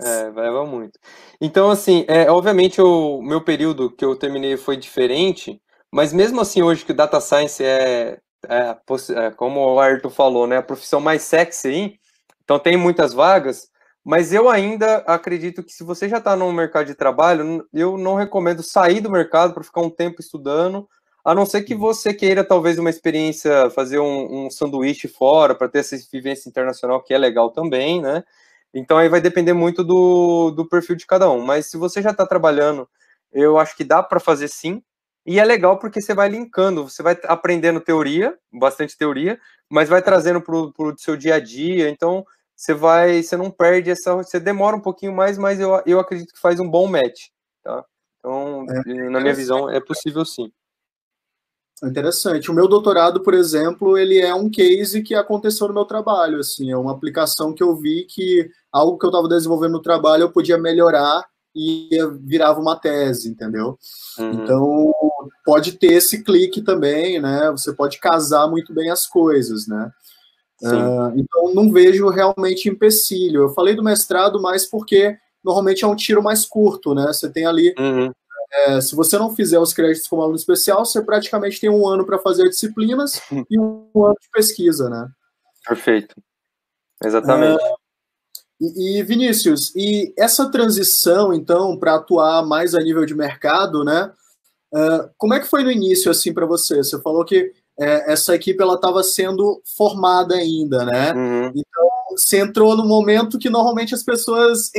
É, leva muito. Então, assim, é, obviamente o meu período que eu terminei foi diferente, mas mesmo assim hoje que o Data Science é, é, é como o Arthur falou, né, a profissão mais sexy então tem muitas vagas, mas eu ainda acredito que se você já está no mercado de trabalho, eu não recomendo sair do mercado para ficar um tempo estudando, a não ser que hum. você queira talvez uma experiência, fazer um, um sanduíche fora para ter essa vivência internacional que é legal também, né? Então aí vai depender muito do, do perfil de cada um. Mas se você já está trabalhando, eu acho que dá para fazer sim. E é legal porque você vai linkando, você vai aprendendo teoria, bastante teoria, mas vai trazendo para o seu dia a dia. Então você vai, você não perde essa, você demora um pouquinho mais, mas eu, eu acredito que faz um bom match, tá? Então, é, na minha visão, é possível sim. Interessante. O meu doutorado, por exemplo, ele é um case que aconteceu no meu trabalho, assim, é uma aplicação que eu vi que algo que eu estava desenvolvendo no trabalho eu podia melhorar e virava uma tese, entendeu? Uhum. Então, pode ter esse clique também, né? Você pode casar muito bem as coisas, né? Uh, então, não vejo realmente empecilho. Eu falei do mestrado mais porque normalmente é um tiro mais curto, né? Você tem ali. Uhum. É, se você não fizer os créditos como aluno especial, você praticamente tem um ano para fazer disciplinas uhum. e um ano de pesquisa, né? Perfeito. Exatamente. Uh, e, e, Vinícius, e essa transição, então, para atuar mais a nível de mercado, né? Uh, como é que foi no início, assim, para você? Você falou que é, essa equipe ela estava sendo formada ainda, né? Uhum. Então você entrou no momento que normalmente as pessoas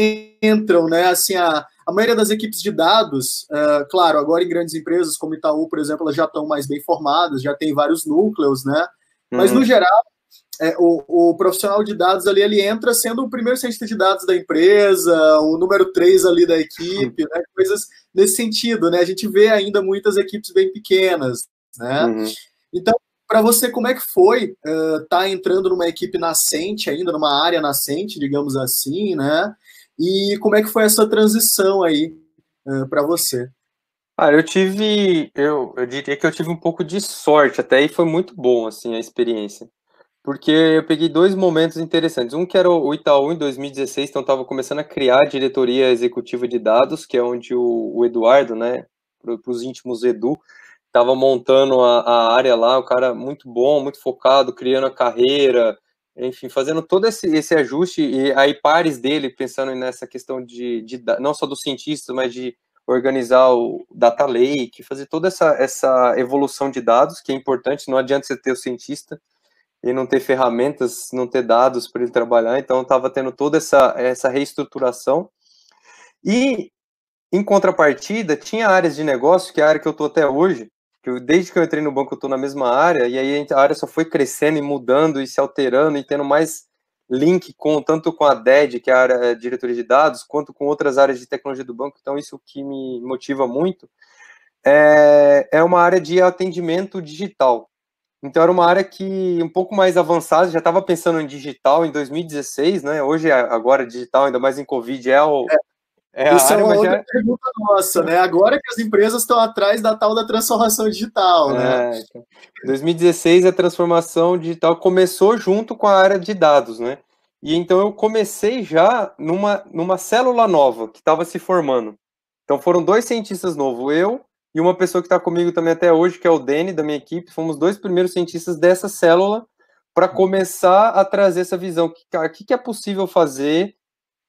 entram, né? Assim, a, a maioria das equipes de dados, é, claro, agora em grandes empresas como Itaú, por exemplo, elas já estão mais bem formadas, já tem vários núcleos, né? Uhum. Mas no uhum. geral, é, o, o, profissional de dados ali ele entra sendo o primeiro cientista de dados da empresa, o número 3 ali da equipe, uhum. né? Coisas nesse sentido, né? A gente vê ainda muitas equipes bem pequenas, né? Uhum. Então, para você, como é que foi estar uh, tá entrando numa equipe nascente ainda, numa área nascente, digamos assim, né? E como é que foi essa transição aí uh, eh, para você? Cara, ah, eu tive, eu, eu diria que eu tive um pouco de sorte até e foi muito bom, assim, a experiência. Porque eu peguei dois momentos interessantes. Um que era o Itaú em 2016, então estava começando a criar a diretoria executiva de dados, que é onde o, o Eduardo, né, para os íntimos Edu, estava montando a, a, área lá, o cara muito bom, muito focado, criando a carreira, enfim, fazendo todo esse, esse ajuste e aí pares dele pensando nessa questão de, de não só dos cientistas mas de organizar o data lake, fazer toda essa, essa evolução de dados que é importante. Não adianta você ter o cientista e não ter ferramentas, não ter dados para ele trabalhar. Então estava tendo toda essa essa reestruturação e em contrapartida, tinha áreas de negócio, que é a área que eu estou até hoje, que eu, desde que eu entrei no banco eu estou na mesma área, e aí a área só foi crescendo e mudando e se alterando e tendo mais link com tanto com a DED, que é a área é, diretoria de dados, quanto com outras áreas de tecnologia do banco, então isso que me motiva muito, é, é uma área de atendimento digital. Então era uma área que um pouco mais avançada, já estava pensando em digital em 2016, né? Hoje agora digital, ainda mais em Covid, é o, é é, Isso é uma outra é- pergunta nossa, né? Agora que as empresas estão atrás da tal da transformação digital, né? É, 2016 então. a transformação digital começou junto com a área de dados, né? E então eu comecei já numa, numa célula nova que estava se formando. Então foram dois cientistas novos, eu e uma pessoa que está comigo também até hoje, que é o Dene, da minha equipe. Fomos dois primeiros cientistas dessa célula para uhum. começar a trazer essa visão. O que, que é possível fazer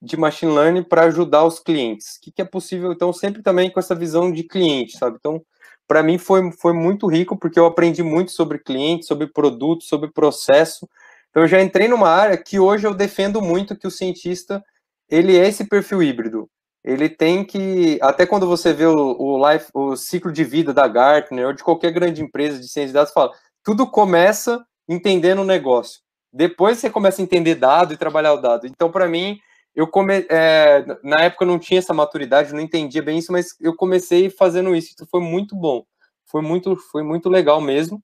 de machine learning para ajudar os clientes. O que, que, é possível, então, sempre também com essa visão de cliente, sabe? Então, para mim foi, foi muito rico, porque eu aprendi muito sobre cliente, sobre produto, sobre processo. Então, eu já entrei numa área que hoje eu defendo muito que o cientista, ele é esse perfil híbrido. Ele tem que, até quando você vê o, o, life, o ciclo de vida da Gartner ou de qualquer grande empresa de ciência de dados, fala, tudo começa entendendo o negócio. Depois você começa a entender dado e trabalhar o dado. Então, para mim, eu come... É, na época eu não tinha essa maturidade, não entendia bem isso, mas eu comecei fazendo isso, então foi muito bom, foi muito, foi muito legal mesmo.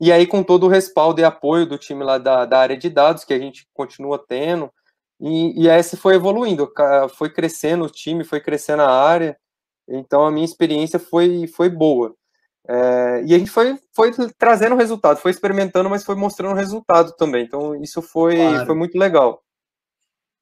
E aí, com todo o respaldo e apoio do time lá da, da área de dados, que a gente continua tendo, e, e essa foi evoluindo, foi crescendo o time, foi crescendo a área, então a minha experiência foi, foi boa. É, e a gente foi, foi trazendo resultado, foi experimentando, mas foi mostrando resultado também, então isso foi, claro. foi muito legal.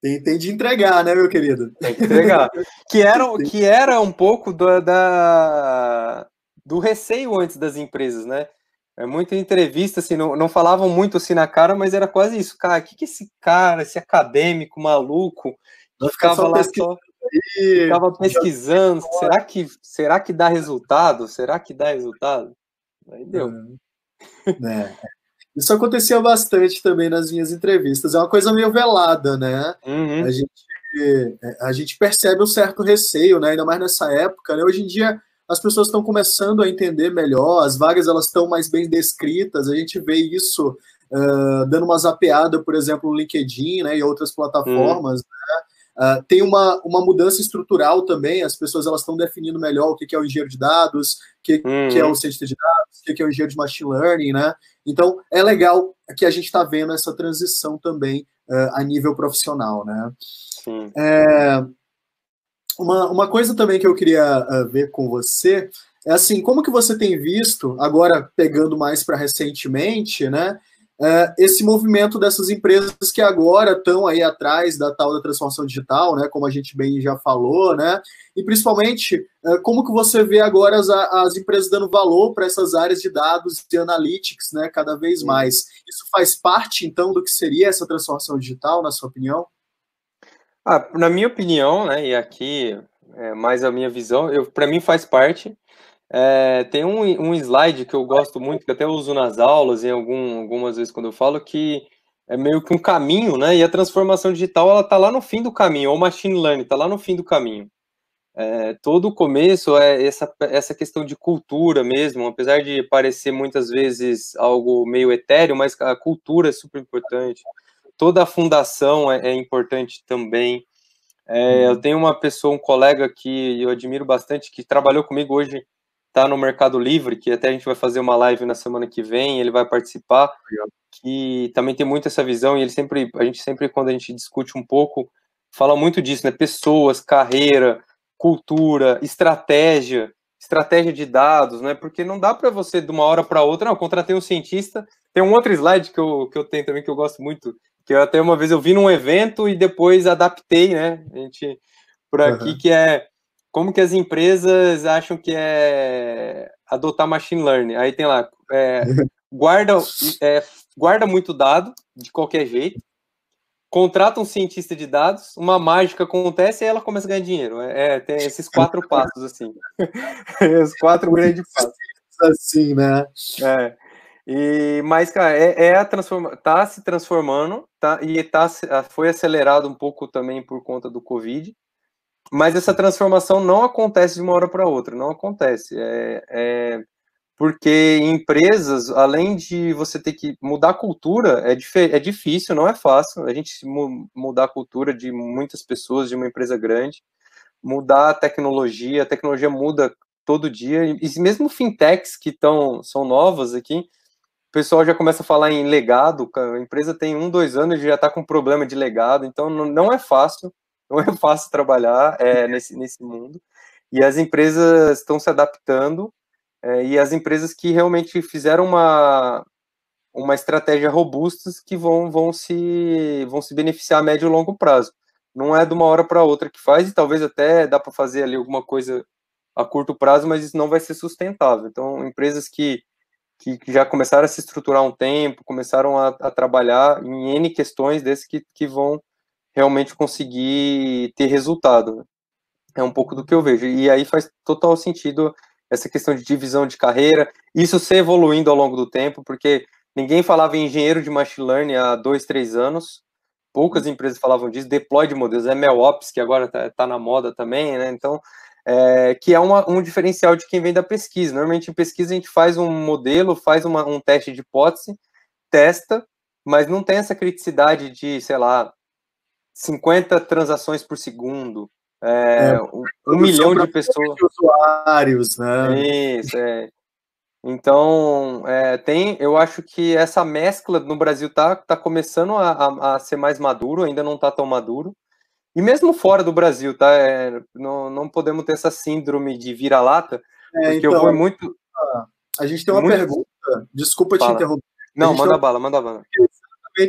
Tem, tem de entregar, né, meu querido? Tem que entregar. que, era, que era um pouco do, da, do receio antes das empresas, né? É muita entrevista, assim, não, não falavam muito assim na cara, mas era quase isso. Cara, o que, que esse cara, esse acadêmico maluco, que ficava lá só. Ficava pesquisando. Será que, será que dá resultado? Será que dá resultado? Aí deu. É. é. Isso acontecia bastante também nas minhas entrevistas. É uma coisa meio velada, né? Uhum. A, gente, é, a gente percebe um certo receio, né? Ainda mais nessa época. Né? Hoje em dia as pessoas estão começando a entender melhor, as vagas elas estão mais bem descritas, a gente vê isso uh, dando uma zapeada, por exemplo, no LinkedIn né, e outras hum. plataformas. Uhum. Né? Ah, tem uma, uma mudança estrutural também, as pessoas elas estão definindo melhor o que, que é o engenheiro de dados, o que, que é o hum. cientista de dados, o que, que é o engenheiro de machine learning, né? Então, é legal que a gente está vendo essa transição também uh, a nível profissional, né? Sim. É, uma, uma coisa também que eu queria uh, ver com você é assim, como que você tem visto, agora pegando mais para recentemente, né? É, esse movimento dessas empresas que agora estão aí atrás da tal da transformação digital, né, como a gente bem já falou, né, e principalmente é, como que você vê agora as, as empresas dando valor para essas áreas de dados e analytics, né, cada vez mais. Isso faz parte, então, do que seria essa transformação digital, na sua opinião? Ah, na minha opinião, né, e aqui é mais a minha visão, para mim faz parte, é, tem um, um slide que eu gosto muito, que até uso nas aulas, em algum, algumas vezes quando eu falo, que é meio que um caminho, né? E a transformação digital, ela está lá no fim do caminho, ou machine learning, está lá no fim do caminho. É, todo o começo é essa, essa questão de cultura mesmo, apesar de parecer muitas vezes algo meio etéreo, mas a cultura é super importante. Toda a fundação é, é importante também. É, eu uhum. tenho uma pessoa, um colega que eu admiro bastante, que trabalhou comigo hoje está no Mercado Livre, que até a gente vai fazer uma live na semana que vem, ele vai participar, que também tem muito essa visão, e ele sempre, a gente sempre, quando a gente discute um pouco, fala muito disso, né? Pessoas, carreira, cultura, estratégia, estratégia de dados, né? Porque não dá para você, de uma hora para outra, não, eu contratei um cientista, tem um outro slide que eu, que eu tenho também que eu gosto muito, que eu até uma vez eu vi num evento e depois adaptei, né? A gente por aqui uhum. que é como que as empresas acham que é adotar machine learning? Aí tem lá, é, guarda, é, guarda muito dado, de qualquer jeito, contrata um cientista de dados, uma mágica acontece e ela começa a ganhar dinheiro. É, é tem esses quatro passos, assim. Os quatro grandes passos. Assim, né? É. E, mas, cara, é, é a transforma tá se transformando, tá, e tá, foi acelerado um pouco também por conta do Covid. Mas essa transformação não acontece de uma hora para outra, não acontece. É, é, porque empresas, além de você ter que mudar a cultura, é, é difícil, não é fácil. A gente mudar a cultura de muitas pessoas, de uma empresa grande, mudar a tecnologia, a tecnologia muda todo dia, e mesmo fintechs que tão, são novas aqui, o pessoal já começa a falar em legado, a empresa tem um, dois anos e já está com problema de legado, então não é fácil não é fácil trabalhar é, nesse, nesse mundo. E as empresas estão se adaptando, é, e as empresas que realmente fizeram uma, uma estratégia robusta que vão, vão, se, vão se beneficiar a médio e longo prazo. Não é de uma hora para outra que faz, e talvez até dá para fazer ali alguma coisa a curto prazo, mas isso não vai ser sustentável. Então, empresas que, que, já começaram a se estruturar um tempo, começaram a, a trabalhar em N questões desse que, que vão realmente conseguir ter resultado. Né? É um pouco do que eu vejo. E aí faz total sentido essa questão de divisão de carreira, isso se evoluindo ao longo do tempo, porque ninguém falava em engenheiro de machine learning há dois, três anos, poucas uhum. empresas falavam disso, deploy de modelos, é MLOps, que agora está tá na moda também, né? Então, é, que é uma, um diferencial de quem vem da pesquisa. Normalmente, em pesquisa, a gente faz um modelo, faz uma, um teste de hipótese, testa, mas não tem essa criticidade de, sei lá, 50 transações por segundo, é, é, um, um milhão de pessoas. De usuários, né? Isso, é. Então, é, tem, eu acho que essa mescla no Brasil está tá começando a, a, a, ser mais maduro, ainda não está tão maduro. E mesmo fora do Brasil, tá? É, não, não podemos ter essa síndrome de vira-lata, é, porque então, eu é muito. A gente tem uma muito... pergunta, desculpa Fala. te interromper. Não, manda tem... bala, manda bala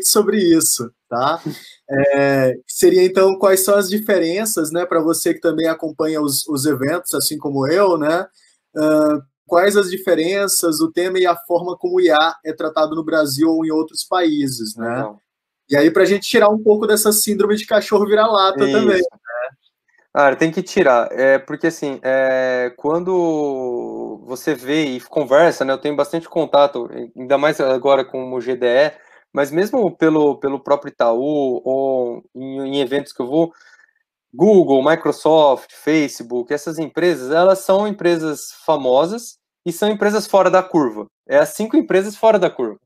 sobre isso, tá? É, seria então quais são as diferenças, né, para você que também acompanha os, os eventos, assim como eu, né? Uh, quais as diferenças, o tema e a forma como o IA é tratado no Brasil ou em outros países, né? Legal. E aí, para a gente tirar um pouco dessa síndrome de cachorro vira-lata também. Né? Cara, tem que tirar, é, porque assim, é, quando você vê e conversa, né, eu tenho bastante contato, ainda mais agora com o GDE, mas mesmo pelo, pelo próprio Itaú ou em, em eventos que eu vou, Google, Microsoft, Facebook, essas empresas, elas são empresas famosas e são empresas fora da curva. É as cinco empresas fora da curva.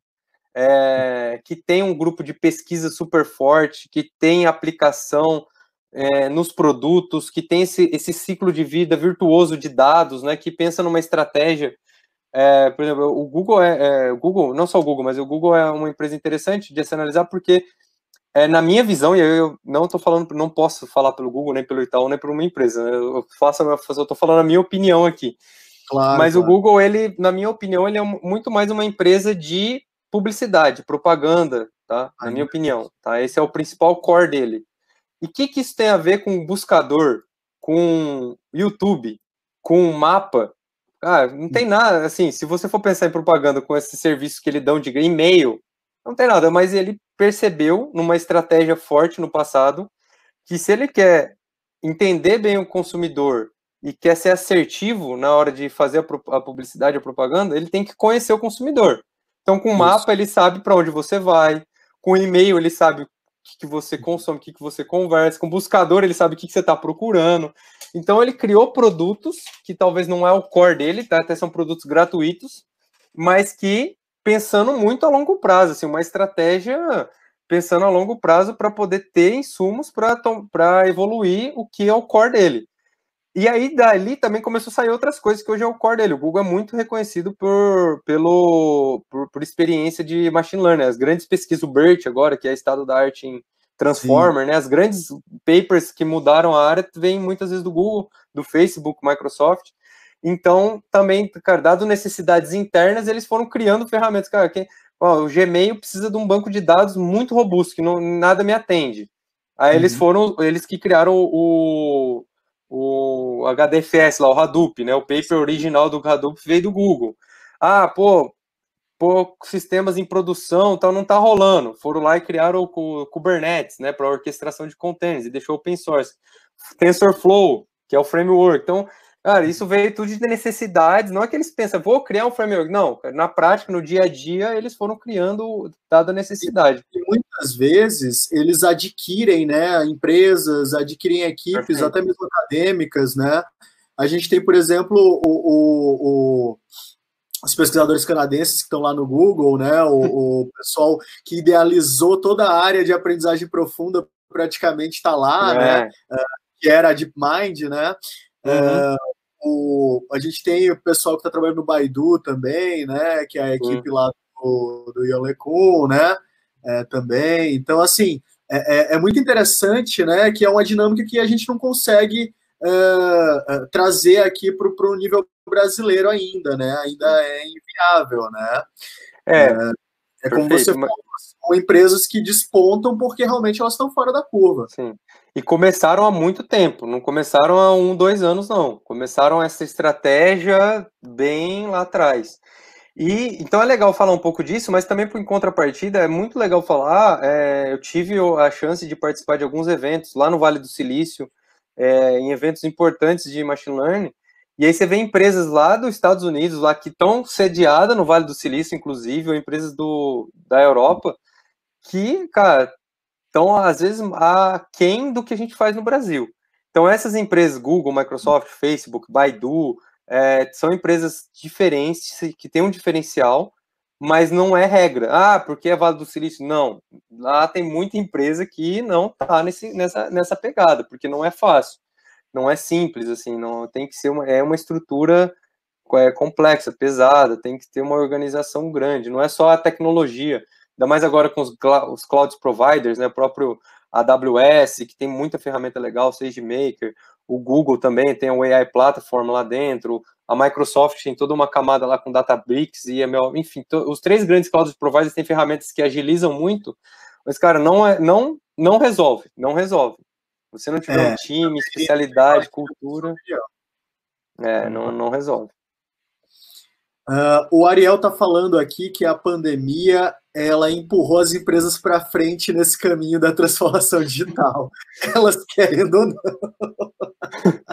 É, que tem um grupo de pesquisa super forte, que tem aplicação é, nos produtos, que tem esse, esse ciclo de vida virtuoso de dados, né, que pensa numa estratégia é, por exemplo, o Google é, é, Google, não só o Google, mas o Google é uma empresa interessante de se analisar porque é, na minha visão, e eu não estou falando, não posso falar pelo Google, nem pelo Itaú, nem por uma empresa. Né? Eu faço, eu estou falando a minha opinião aqui. Claro, Mas claro. o Google, ele, na minha opinião, ele é muito mais uma empresa de publicidade, propaganda, tá? Na Ai, minha opinião, tá? Esse é o principal core dele. E o que, que isso tem a ver com buscador, com YouTube, com mapa? Ah, não tem nada, assim, se você for pensar em propaganda com esse serviço que ele dão de e-mail, não tem nada, mas ele percebeu numa estratégia forte no passado que se ele quer entender bem o consumidor e quer ser assertivo na hora de fazer a publicidade, a propaganda, ele tem que conhecer o consumidor. Então, com o mapa, ele sabe para onde você vai, com e-mail, ele sabe o que, que você consome, o que, que você conversa, com buscador, ele sabe o que, que você está procurando. Então ele criou produtos que talvez não é o core dele, tá? Até são produtos gratuitos, mas que pensando muito a longo prazo, assim, uma estratégia pensando a longo prazo para poder ter insumos para evoluir o que é o core dele. E aí dali também começou a sair outras coisas que hoje é o core dele. O Google é muito reconhecido por, pelo, por, por experiência de machine learning. As grandes pesquisas, o BERT agora, que é estado da arte em, Transformer, Sim. né? As grandes papers que mudaram a área vêm muitas vezes do Google, do Facebook, Microsoft. Então, também, cara, dado necessidades internas, eles foram criando ferramentas. Cara, que, ó, o Gmail precisa de um banco de dados muito robusto, que não, nada me atende. Aí uhum. eles foram, eles que criaram o, o, o HDFS lá, o Hadoop, né? O paper original do Hadoop veio do Google. Ah, pô, pô, sistemas em produção tal não está rolando. Foram lá e criaram o, o Kubernetes, né, para orquestração de containers e deixou open source. TensorFlow, que é o framework. Então, cara, isso veio tudo de necessidades. Não é que eles pensam, vou criar um framework. Não, na prática, no dia a dia, eles foram criando dada a necessidade. E, muitas vezes eles adquirem, né, empresas, adquirem equipes, Perfeito. até mesmo acadêmicas, né. A gente tem, por exemplo, o, o, o os pesquisadores canadenses que estão lá no Google, né, o, uhum. o pessoal que idealizou toda a área de aprendizagem profunda praticamente está lá, é. né, eh, que era a DeepMind, né, uhum. Eh, o, a gente tem o pessoal que está trabalhando no Baidu também, né, que é a equipe uhum. lá do, do Yolekun, né, é, também, então, assim, é, é, é, muito interessante, né, que é uma dinâmica que a gente não consegue trazer aqui para o nível brasileiro ainda, né? Ainda é inviável, né? É, é, é como você falou, são empresas que despontam porque realmente elas estão fora da curva. Sim. E começaram há muito tempo, não começaram há um, dois anos, não. Começaram essa estratégia bem lá atrás. E então é legal falar um pouco disso, mas também por contrapartida é muito legal falar. É, eu tive a chance de participar de alguns eventos lá no Vale do Silício, é, em eventos importantes de machine learning, e aí você vê empresas lá dos Estados Unidos, lá que estão sediadas no Vale do Silício, inclusive, ou empresas do, da Europa, que, cara, estão às vezes aquém do que a gente faz no Brasil. Então essas empresas, Google, Microsoft, Facebook, Baidu, é, são empresas diferentes, que têm um diferencial, mas não é regra. Ah, porque é Vale do Silício? Não. Lá tem muita empresa que não está nessa, nessa pegada, porque não é fácil não é simples, assim, não tem que ser uma, é uma estrutura é, complexa, pesada, tem que ter uma organização grande, não é só a tecnologia, ainda mais agora com os, os cloud providers, né, o próprio AWS, que tem muita ferramenta legal, SageMaker, o Google também tem o AI Platform lá dentro, a Microsoft tem toda uma camada lá com Databricks e ML, enfim, os três grandes cloud providers têm ferramentas que agilizam muito, mas cara, não é, não não resolve, não resolve você não tiver é, um time, especialidade, cultura, é, uhum. não, não resolve. Uh, o Ariel está falando aqui que a pandemia ela empurrou as empresas para frente nesse caminho da transformação digital, elas querendo ou não.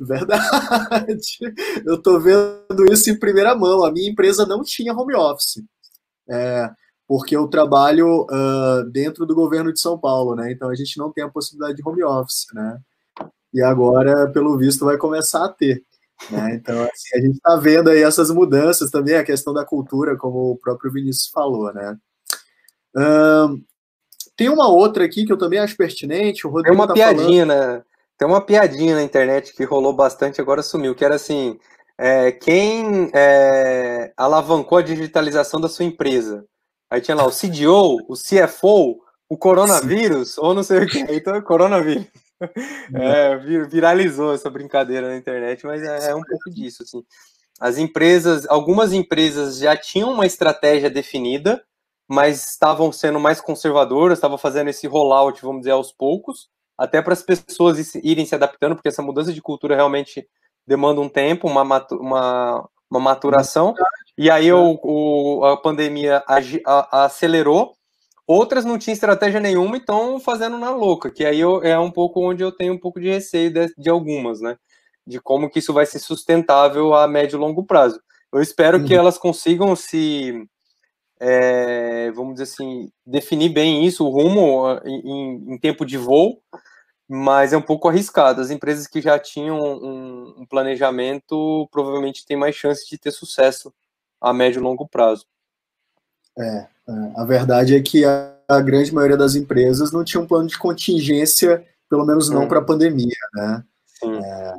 Verdade. Eu estou vendo isso em primeira mão. A minha empresa não tinha home office. É, porque eu trabalho uh, dentro do governo de São Paulo, né? Então a gente não tem a possibilidade de home office, né? E agora, pelo visto, vai começar a ter. Né? Então, assim, a gente está vendo aí essas mudanças também, a questão da cultura, como o próprio Vinícius falou, né? Uh, tem uma outra aqui que eu também acho pertinente. O Rodrigo tem uma tá piadinha, falando... né? Tem uma piadinha na internet que rolou bastante, agora sumiu, que era assim: é, quem é, alavancou a digitalização da sua empresa? Aí tinha lá o CDO, o CFO, o coronavírus, Sim. ou não sei o que. Então, é coronavírus. Uhum. É, viralizou essa brincadeira na internet, mas é, é um pouco disso, assim. As empresas, algumas empresas já tinham uma estratégia definida, mas estavam sendo mais conservadoras, estavam fazendo esse rollout, vamos dizer, aos poucos, até para as pessoas irem se adaptando, porque essa mudança de cultura realmente demanda um tempo, uma, uma, uma maturação. E aí o, o a pandemia agi, a, acelerou, outras não tinham estratégia nenhuma, então fazendo na louca, que aí eu, é um pouco onde eu tenho um pouco de receio de, de, algumas, né? De como que isso vai ser sustentável a médio e longo prazo. Eu espero uhum. que elas consigam se, é, vamos dizer assim, definir bem isso, o rumo em, em tempo de voo, mas é um pouco arriscado. As empresas que já tinham um, um, planejamento provavelmente têm mais chance de ter sucesso a médio e longo prazo. É, é, a verdade é que a, a grande maioria das empresas não tinha um plano de contingência, pelo menos não hum. para a pandemia, né? Sim. É,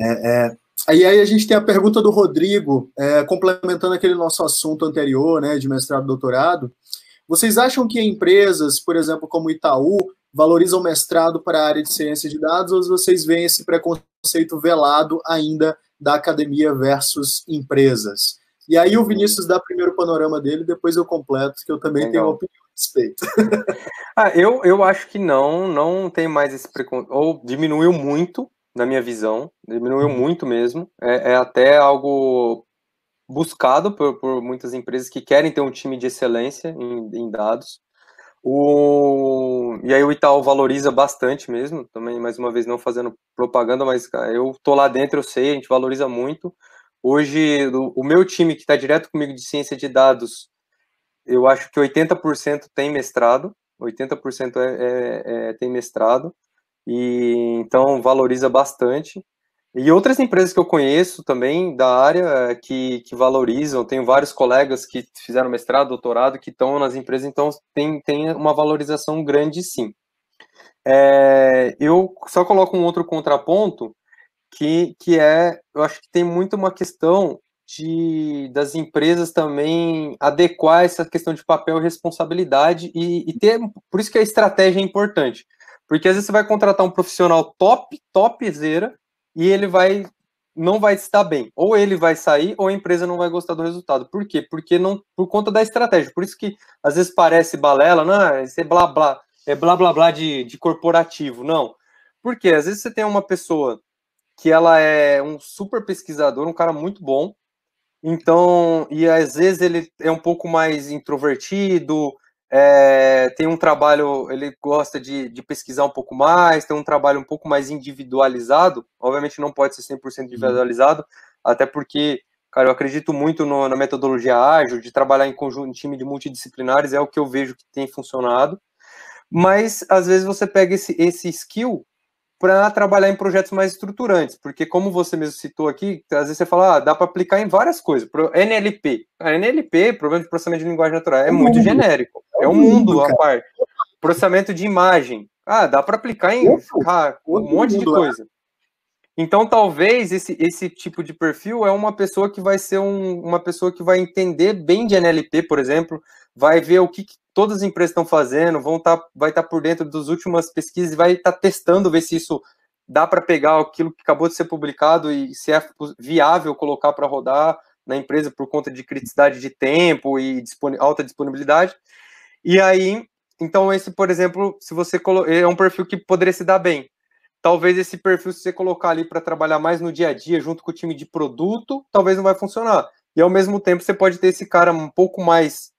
é, é. Aí, aí a gente tem a pergunta do Rodrigo, é, complementando aquele nosso assunto anterior, né, de mestrado e doutorado. Vocês acham que empresas, por exemplo, como Itaú, valorizam mestrado para a área de ciência de dados, ou vocês veem esse preconceito velado ainda da academia versus empresas? E aí o Vinícius dá primeiro o panorama dele, depois eu completo, que eu também Legal. tenho uma opinião a respeito. ah, eu, eu acho que não, não tem mais esse preconceito, ou diminuiu muito, na minha visão, diminuiu uhum. muito mesmo. É, é até algo buscado por, por, muitas empresas que querem ter um time de excelência em, em dados. O... E aí o Itaú valoriza bastante mesmo, também mais uma vez não fazendo propaganda, mas cara, eu tô lá dentro, eu sei, a gente valoriza muito. Hoje, o meu time que está direto comigo de ciência de dados, eu acho que 80% tem mestrado, 80% é, é, é, tem mestrado, e então valoriza bastante. E outras empresas que eu conheço também da área é, que, que valorizam, tenho vários colegas que fizeram mestrado, doutorado, que estão nas empresas, então tem, tem uma valorização grande sim. É, eu só coloco um outro contraponto, que, que é, eu acho que tem muito uma questão de, das empresas também adequar essa questão de papel e responsabilidade e, e ter, por isso que a estratégia é importante, porque às vezes você vai contratar um profissional top, topzera, e ele vai não vai estar bem. Ou ele vai sair, ou a empresa não vai gostar do resultado. Por quê? Porque não por conta da estratégia. Por isso que às vezes parece balela, não, isso é blá blá, é blá blá blá de, de corporativo. Não. Porque às vezes você tem uma pessoa que ela é um super pesquisador, um cara muito bom. Então, e às vezes ele é um pouco mais introvertido, é, tem um trabalho, ele gosta de, de, pesquisar um pouco mais, tem um trabalho um pouco mais individualizado. Obviamente não pode ser 100% uhum. individualizado, até porque, cara, eu acredito muito no, na metodologia ágil, de trabalhar em conjunto, em time de multidisciplinares, é o que eu vejo que tem funcionado. Mas às vezes você pega esse, esse skill para trabalhar em projetos mais estruturantes, porque como você mesmo citou aqui, às vezes você fala, ah, dá para aplicar em várias coisas. NLP, a NLP, problema de processamento de linguagem natural, é, é muito mundo. genérico, é, um é mundo, a parte. Processamento de imagem, ah, dá para aplicar em ah, um monte de coisa. Então, talvez esse, esse tipo de perfil é uma pessoa que vai ser um, uma pessoa que vai entender bem de NLP, por exemplo, vai ver o que, que todas as empresas estão fazendo, vão tá, vai estar tá por dentro das últimas pesquisas e vai estar tá testando ver se isso dá para pegar aquilo que acabou de ser publicado e se é viável colocar para rodar na empresa por conta de criticidade de tempo e dispon alta disponibilidade. E aí, então esse, por exemplo, se você é um perfil que poderia se dar bem. Talvez esse perfil, se você colocar ali para trabalhar mais no dia a dia, junto com o time de produto, talvez não vai funcionar. E ao mesmo tempo, você pode ter esse cara um pouco mais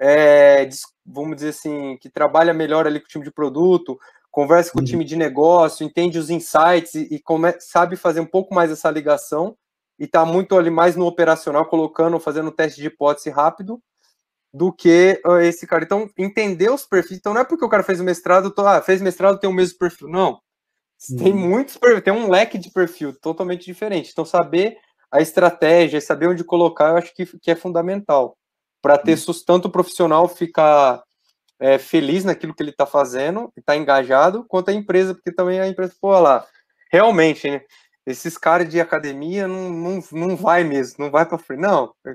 é, vamos dizer assim, que trabalha melhor ali com o time de produto, conversa com uhum. o time de negócio, entende os insights e, e sabe fazer um pouco mais essa ligação e está muito ali mais no operacional, colocando, fazendo teste de hipótese rápido do que ah, esse cara. Então, entender os perfis. Então, não é porque o cara fez mestrado, tô, ah, fez mestrado tem o mesmo perfil. Não. Uhum. Tem muitos perfis, tem um leque de perfil totalmente diferente. Então, saber a estratégia, saber onde colocar, eu acho que, que é fundamental para ter hum. sustento profissional, ficar é, feliz naquilo que ele está fazendo, está engajado, quanto a empresa, porque também a empresa, pô, lá, realmente, né, esses caras de academia não, não, não vai mesmo, não vai para frente. Não, é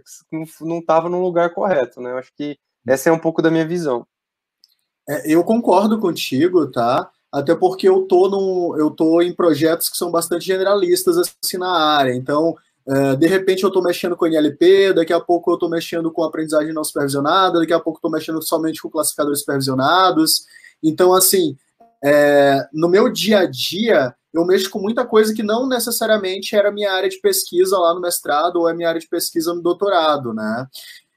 não estava no lugar correto, né? Eu acho que essa é um pouco da minha visão. É, eu concordo contigo, tá? Até porque eu tô, no eu tô em projetos que são bastante generalistas assim na área. Então, é, de repente eu estou mexendo com NLP, daqui a pouco eu estou mexendo com aprendizagem não supervisionada, daqui a pouco estou mexendo somente com classificadores supervisionados. Então, assim, é, no meu dia a dia, eu mexo com muita coisa que não necessariamente era minha área de pesquisa lá no mestrado ou é minha área de pesquisa no doutorado, né?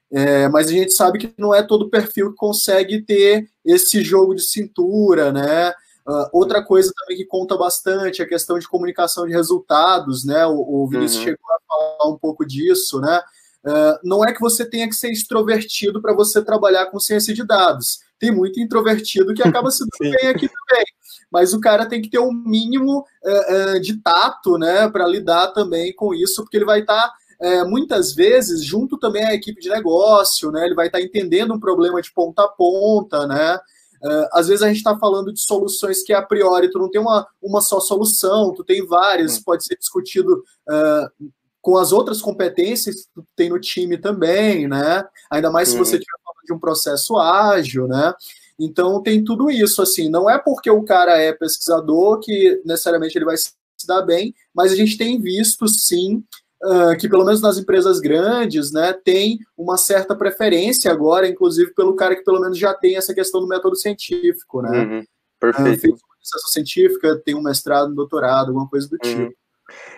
É, mas a gente sabe que não é todo perfil que consegue ter esse jogo de cintura, né? Ah, outra coisa também que conta bastante é a questão de comunicação de resultados, né? O, o Vinícius uhum. chegou a falar um pouco disso, né? Uh, não é que você tenha que ser extrovertido para você trabalhar com ciência de dados. Tem muito introvertido que acaba se dando bem aqui também. Mas o cara tem que ter um mínimo uh, de tato, né, para lidar também com isso, porque ele vai estar tá é, muitas vezes junto também à equipe de negócio, né? Ele vai estar tá entendendo um problema de ponta a ponta, né? Uh, às vezes a gente está falando de soluções que a priori tu não tem uma, uma só solução, tu tem várias, pode ser discutido uh, com as outras competências que tu tem no time também, né? Ainda mais se você tiver falando de um processo ágil, né? Então tem tudo isso, assim, não é porque o cara é pesquisador que necessariamente ele vai se dar bem, mas a gente tem visto sim ah, que pelo menos nas empresas grandes, né, tem uma certa preferência agora, inclusive pelo cara que pelo menos já tem essa questão do método científico, né? Uhum, ah, perfeito. fez uma científica, tem um mestrado, um doutorado, alguma coisa do uhum. tipo.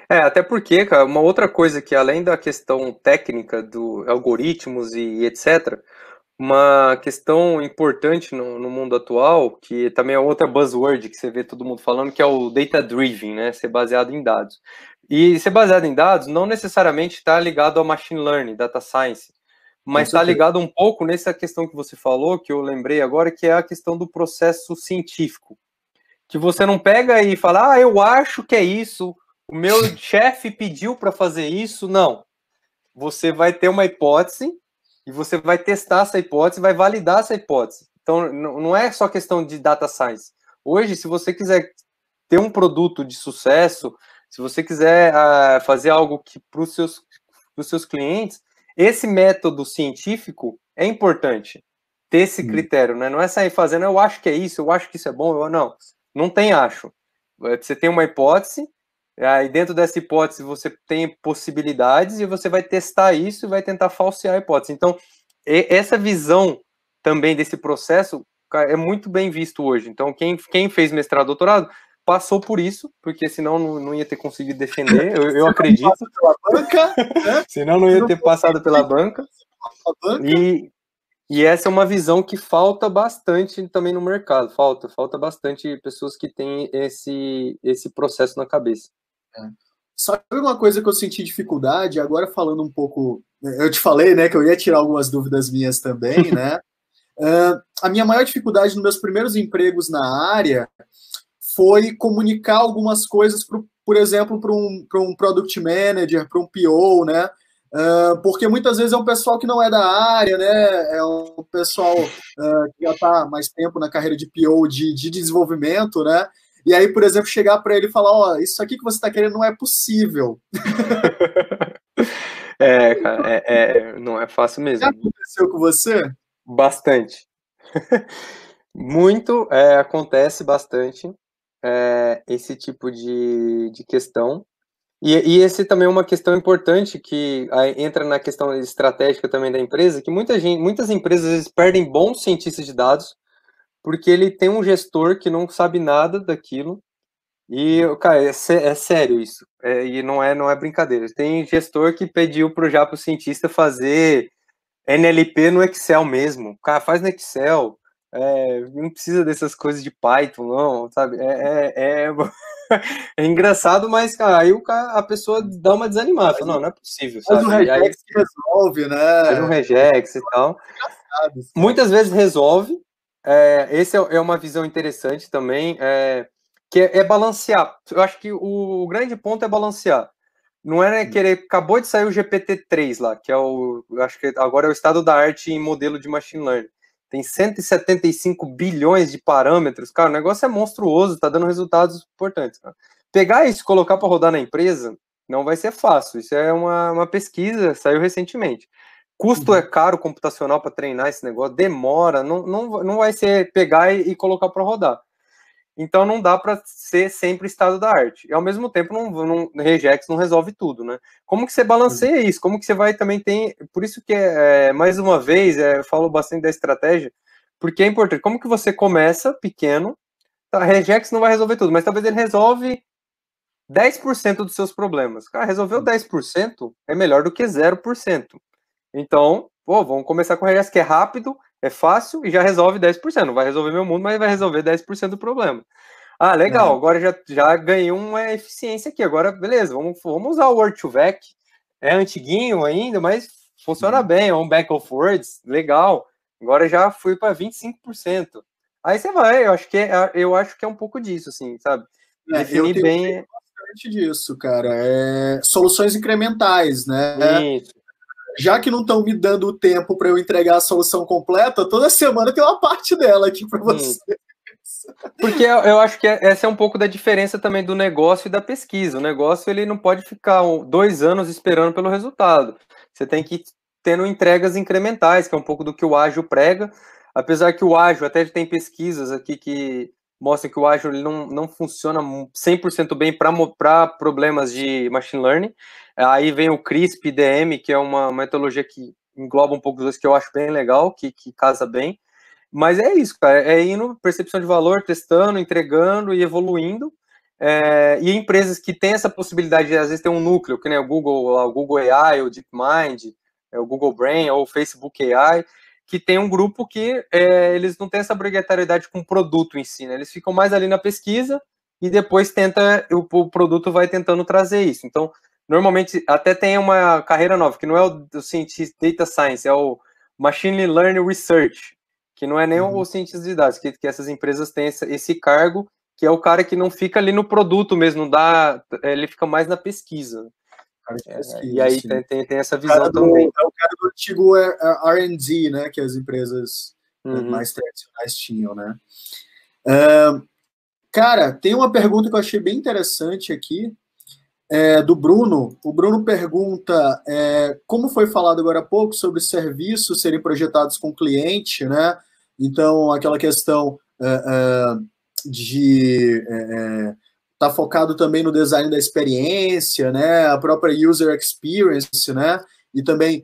É, até porque, cara, uma outra coisa que além da questão técnica do algoritmos e, e etc, uma questão importante no, no, mundo atual, que também é outra buzzword que você vê todo mundo falando, que é o data driven, né, ser baseado em dados. E ser baseado em dados não necessariamente está ligado ao machine learning, data science, mas está ligado um pouco nessa questão que você falou, que eu lembrei agora, que é a questão do processo científico. Que você não pega e fala, ah, eu acho que é isso, o meu chefe pediu para fazer isso. Não. Você vai ter uma hipótese e você vai testar essa hipótese, vai validar essa hipótese. Então, não é só questão de data science. Hoje, se você quiser ter um produto de sucesso, se você quiser uh, fazer algo que para os seus, seus clientes, esse método científico é importante. Ter esse hum. critério, né? Não é sair fazendo, eu acho que é isso, eu acho que isso é bom, eu não. Não tem acho. Eh, você tem uma hipótese, aí dentro dessa hipótese você tem possibilidades e você vai testar isso e vai tentar falsear a hipótese. Então, essa visão também desse processo é muito bem visto hoje. Então, quem, quem fez mestrado, doutorado, passou por isso, porque senão não, não ia ter conseguido defender, eu, eu acredito. Pela banca, né? senão não ia ter passado pela banca. E, e essa é uma visão que falta bastante também no mercado. Falta, falta bastante pessoas que têm esse, esse processo na cabeça. É. Sabe uma coisa que eu senti dificuldade, agora falando um pouco. Né, eu te falei, né, que eu ia tirar algumas dúvidas minhas também, né? Uh, a minha maior dificuldade nos meus primeiros empregos na área foi comunicar algumas coisas, pro, por exemplo, para um, um product manager, para um PO, né? Uh, porque muitas vezes é um pessoal que não é da área, né? É um pessoal uh, que já está mais tempo na carreira de PO de, de desenvolvimento, né? E aí, por exemplo, chegar para ele e falar: Ó, oh, isso aqui que você está querendo não é possível. é, cara, é, é, não é fácil mesmo. Já aconteceu com você? Bastante. Muito, é, acontece bastante é, esse tipo de, de questão. E, e esse também é uma questão importante que ah, entra na questão estratégica também da empresa, que muita gente, muitas empresas perdem bons cientistas de dados porque ele tem um gestor que não sabe nada daquilo. E, cara, é, é sério isso. É, e não é, não é brincadeira. Tem gestor que pediu para já pro cientista fazer NLP no Excel mesmo. Cara, faz no Excel. É, não precisa dessas coisas de Python, não, sabe? É, é, é... é engraçado, mas cara, aí o cara, a pessoa dá uma desanimada, fala, não, não é possível, sabe? Mas um regex aí, resolve, né? Faz um regex e tal. Né? Muitas vezes resolve. É, esse é, é uma visão interessante também, é, que é, é, balancear. Eu acho que o, o grande ponto é balancear. Não é né, querer. Acabou de sair o GPT-3 lá, que é o. Acho que agora é o estado da arte em modelo de machine learning tem 175 bilhões de parâmetros, cara, o negócio é monstruoso, tá dando resultados importantes. Cara. Pegar isso, colocar para rodar na empresa, não vai ser fácil. Isso é uma, uma pesquisa, saiu recentemente. Custo é uhum. é caro computacional para treinar esse negócio, demora, não, não, não vai ser pegar e, e colocar para rodar. Então não dá para ser sempre estado da arte. E ao mesmo tempo, não, não, regex não resolve tudo, né? Como que você balanceia uhum. isso? Como que você vai também tem? Por isso que é, mais uma vez é, eu falo bastante da estratégia, porque é importante. Como que você começa pequeno? Tá, regex não vai resolver tudo, mas talvez ele resolve 10% dos seus problemas. Cara, resolveu 10% uhum. é melhor do que 0%. Então, pô, vamos começar com o regex que é rápido é fácil e já resolve 10%. Não vai resolver meu mundo, mas vai resolver 10% do problema. Ah, legal, é. agora já, já ganhei uma eficiência aqui. Agora, beleza, vamos, vamos usar o Word 2 Vec. É antiguinho ainda, mas funciona bem. É um back of words, legal. Agora já fui para 25%. Aí você vai, eu acho que é, eu acho que é um pouco disso, assim, sabe? É, Definir bem. bastante disso, cara. É... Soluções incrementais, né? Isso já que não estão me dando o tempo para eu entregar a solução completa, toda semana tem uma parte dela aqui para hum. você. Porque eu acho que é, essa é um pouco da diferença também do negócio e da pesquisa. O negócio ele não pode ficar dois anos esperando pelo resultado. Você tem que ir tendo entregas incrementais, que é um pouco do que o ágil prega. Apesar que o ágil, até tem pesquisas aqui que mostram que o ágil ele não, não funciona 100% bem para problemas de machine learning, Aí vem o CRISP DM, que é uma metodologia que engloba um pouco os dois, que eu acho bem legal, que, que casa bem. Mas é isso, cara. É indo, percepção de valor, testando, entregando e evoluindo. É, e empresas que têm essa possibilidade às vezes, ter um núcleo, que nem o Google, o Google AI, o DeepMind, é, o Google Brain ou o Facebook AI, que tem um grupo que é, eles não têm essa obrigatoriedade com o produto em si, né? Eles ficam mais ali na pesquisa e depois tenta, o, o produto vai tentando trazer isso. Então, normalmente até tem uma carreira nova, que não é o do cientista data science, é o machine learning research, que não é nem uhum. o cientista de dados, que, que essas empresas têm esse, esse, cargo, que é o cara que não fica ali no produto mesmo, não dá, é, ele fica mais na pesquisa. É, e aí tem, tem, tem, essa visão do, também. É o cara do antigo é, é R&D, né, que as empresas uhum. mais tradicionais tinham, né. cara, tem uma pergunta que eu achei bem interessante aqui, é, do Bruno. O Bruno pergunta é, como foi falado agora há pouco sobre serviços serem projetados com o cliente, né? Então, aquela questão é, é de é, é, tá focado também no design da experiência, né? A própria user experience, né? E também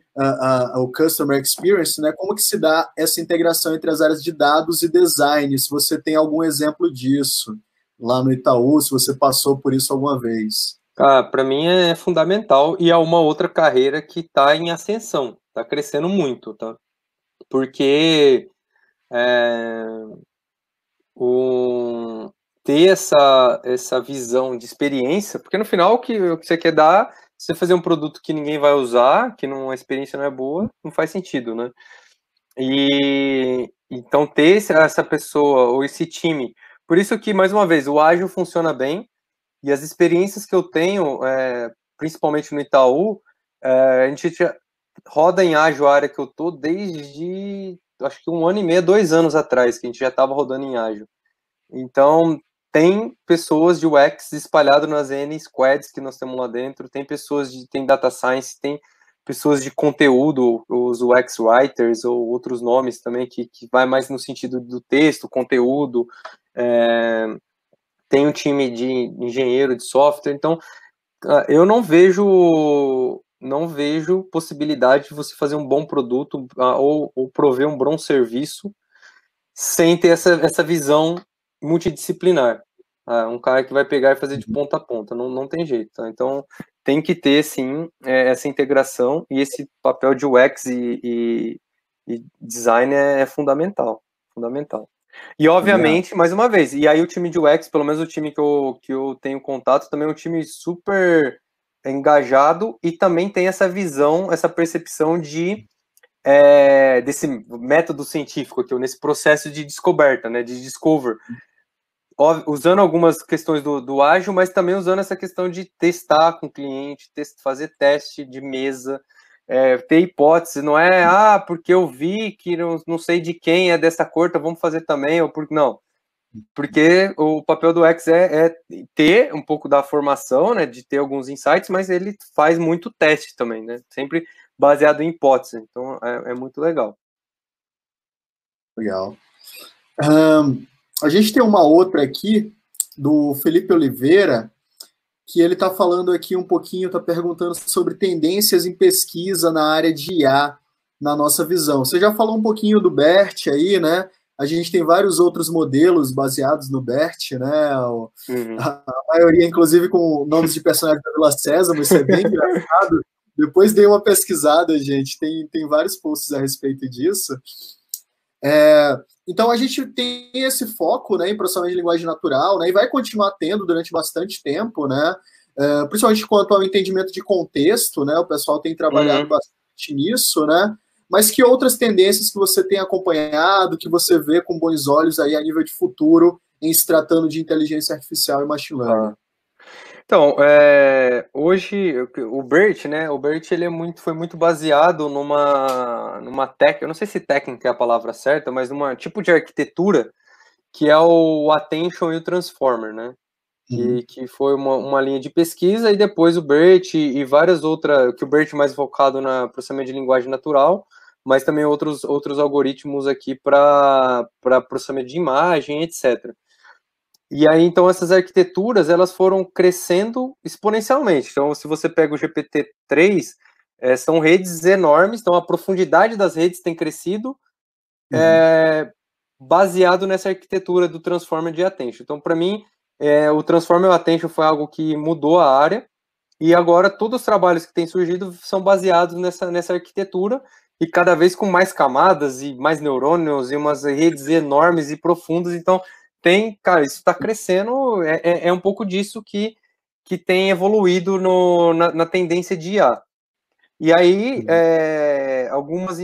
o customer experience, né? Como que se dá essa integração entre as áreas de dados e design? Se você tem algum exemplo disso lá no Itaú, se você passou por isso alguma vez. Ah, para mim é fundamental e é uma outra carreira que está em ascensão, está crescendo muito, tá? Porque é, o, ter essa, essa visão de experiência, porque no final o que, o que você quer dar, você fazer um produto que ninguém vai usar, que não, a experiência não é boa, não faz sentido, né? E então ter essa pessoa ou esse time. Por isso que, mais uma vez, o ágil funciona bem, e as experiências que eu tenho, é, principalmente no Itaú, é, a gente roda em ágil a área que eu tô desde acho que um ano e meio, dois anos atrás, que a gente já estava rodando em ágil. Então, tem pessoas de UX espalhado nas N squads que nós temos lá dentro, tem pessoas de tem data science, tem pessoas de conteúdo, os UX writers ou outros nomes também que, que vai mais no sentido do texto, conteúdo, é, tem um time de engenheiro de software, então ah, eu não vejo não vejo possibilidade de você fazer um bom produto ah, ou, ou prover um bom serviço sem ter essa, essa visão multidisciplinar. Tá? um cara que vai pegar e fazer de uhum. ponta a ponta, não, não tem jeito. Tá? Então, tem que ter, sim, é, essa integração e esse papel de UX e, e, e design é, é fundamental, fundamental. E tá obviamente, é. mais uma vez, e aí o time de UX, pelo menos o time que eu, que eu tenho contato, também é um time super engajado e também tem essa visão, essa percepção de é, desse método científico aqui, nesse processo de descoberta, né, de discover, usando algumas questões do, do ágil, mas também usando essa questão de testar com o cliente, test, fazer teste de mesa, é, ter hipótese, não é, ah, porque eu vi que não, não sei de quem é dessa cor, então vamos fazer também, ou porque não. Porque o papel do X é, é, ter um pouco da formação, né, de ter alguns insights, mas ele faz muito teste também, né, sempre baseado em hipótese, então é, é muito legal. Legal. Um, a gente tem uma outra aqui do Felipe Oliveira, que ele está falando aqui um pouquinho, está perguntando sobre tendências em pesquisa na área de IA, na nossa visão. Você já falou um pouquinho do BERT aí, né? A gente tem vários outros modelos baseados no BERT, né? O, uhum. a, a, maioria, inclusive, com nomes de personagens da Vila mas isso é bem engraçado. Depois dei uma pesquisada, gente, tem, tem vários posts a respeito disso. É, então a gente tem esse foco né, em processamento de linguagem natural, né, e vai continuar tendo durante bastante tempo, né, é, principalmente quanto ao entendimento de contexto, né, o pessoal tem trabalhado uhum. bastante nisso, né, mas que outras tendências que você tem acompanhado, que você vê com bons olhos aí a nível de futuro em se tratando de inteligência artificial e machine learning? Ah. Então, é, hoje o Bert, né? O Bert ele é muito, foi muito baseado numa, numa técnica, eu não sei se técnica é a palavra certa, mas num tipo de arquitetura que é o Attention e o Transformer, né? Uhum. E, que foi uma, uma, linha de pesquisa e depois o Bert e, e várias outras, que o Bert mais focado na processamento de linguagem natural, mas também outros outros algoritmos aqui para processamento de imagem, etc. E aí, então, essas arquiteturas, elas foram crescendo exponencialmente. Então, se você pega o GPT-3, é, eh, são redes enormes, então a profundidade das redes tem crescido uhum. é, baseado nessa arquitetura do Transformer de Attention. Então, para mim, é, o Transformer Attention foi algo que mudou a área, e agora todos os trabalhos que têm surgido são baseados nessa, nessa arquitetura, e cada vez com mais camadas e mais neurônios e umas redes enormes e profundas, então tem, cara, isso está crescendo, é, é, é, um pouco disso que, que tem evoluído no, na, na tendência de IA. E aí, uhum. é, algumas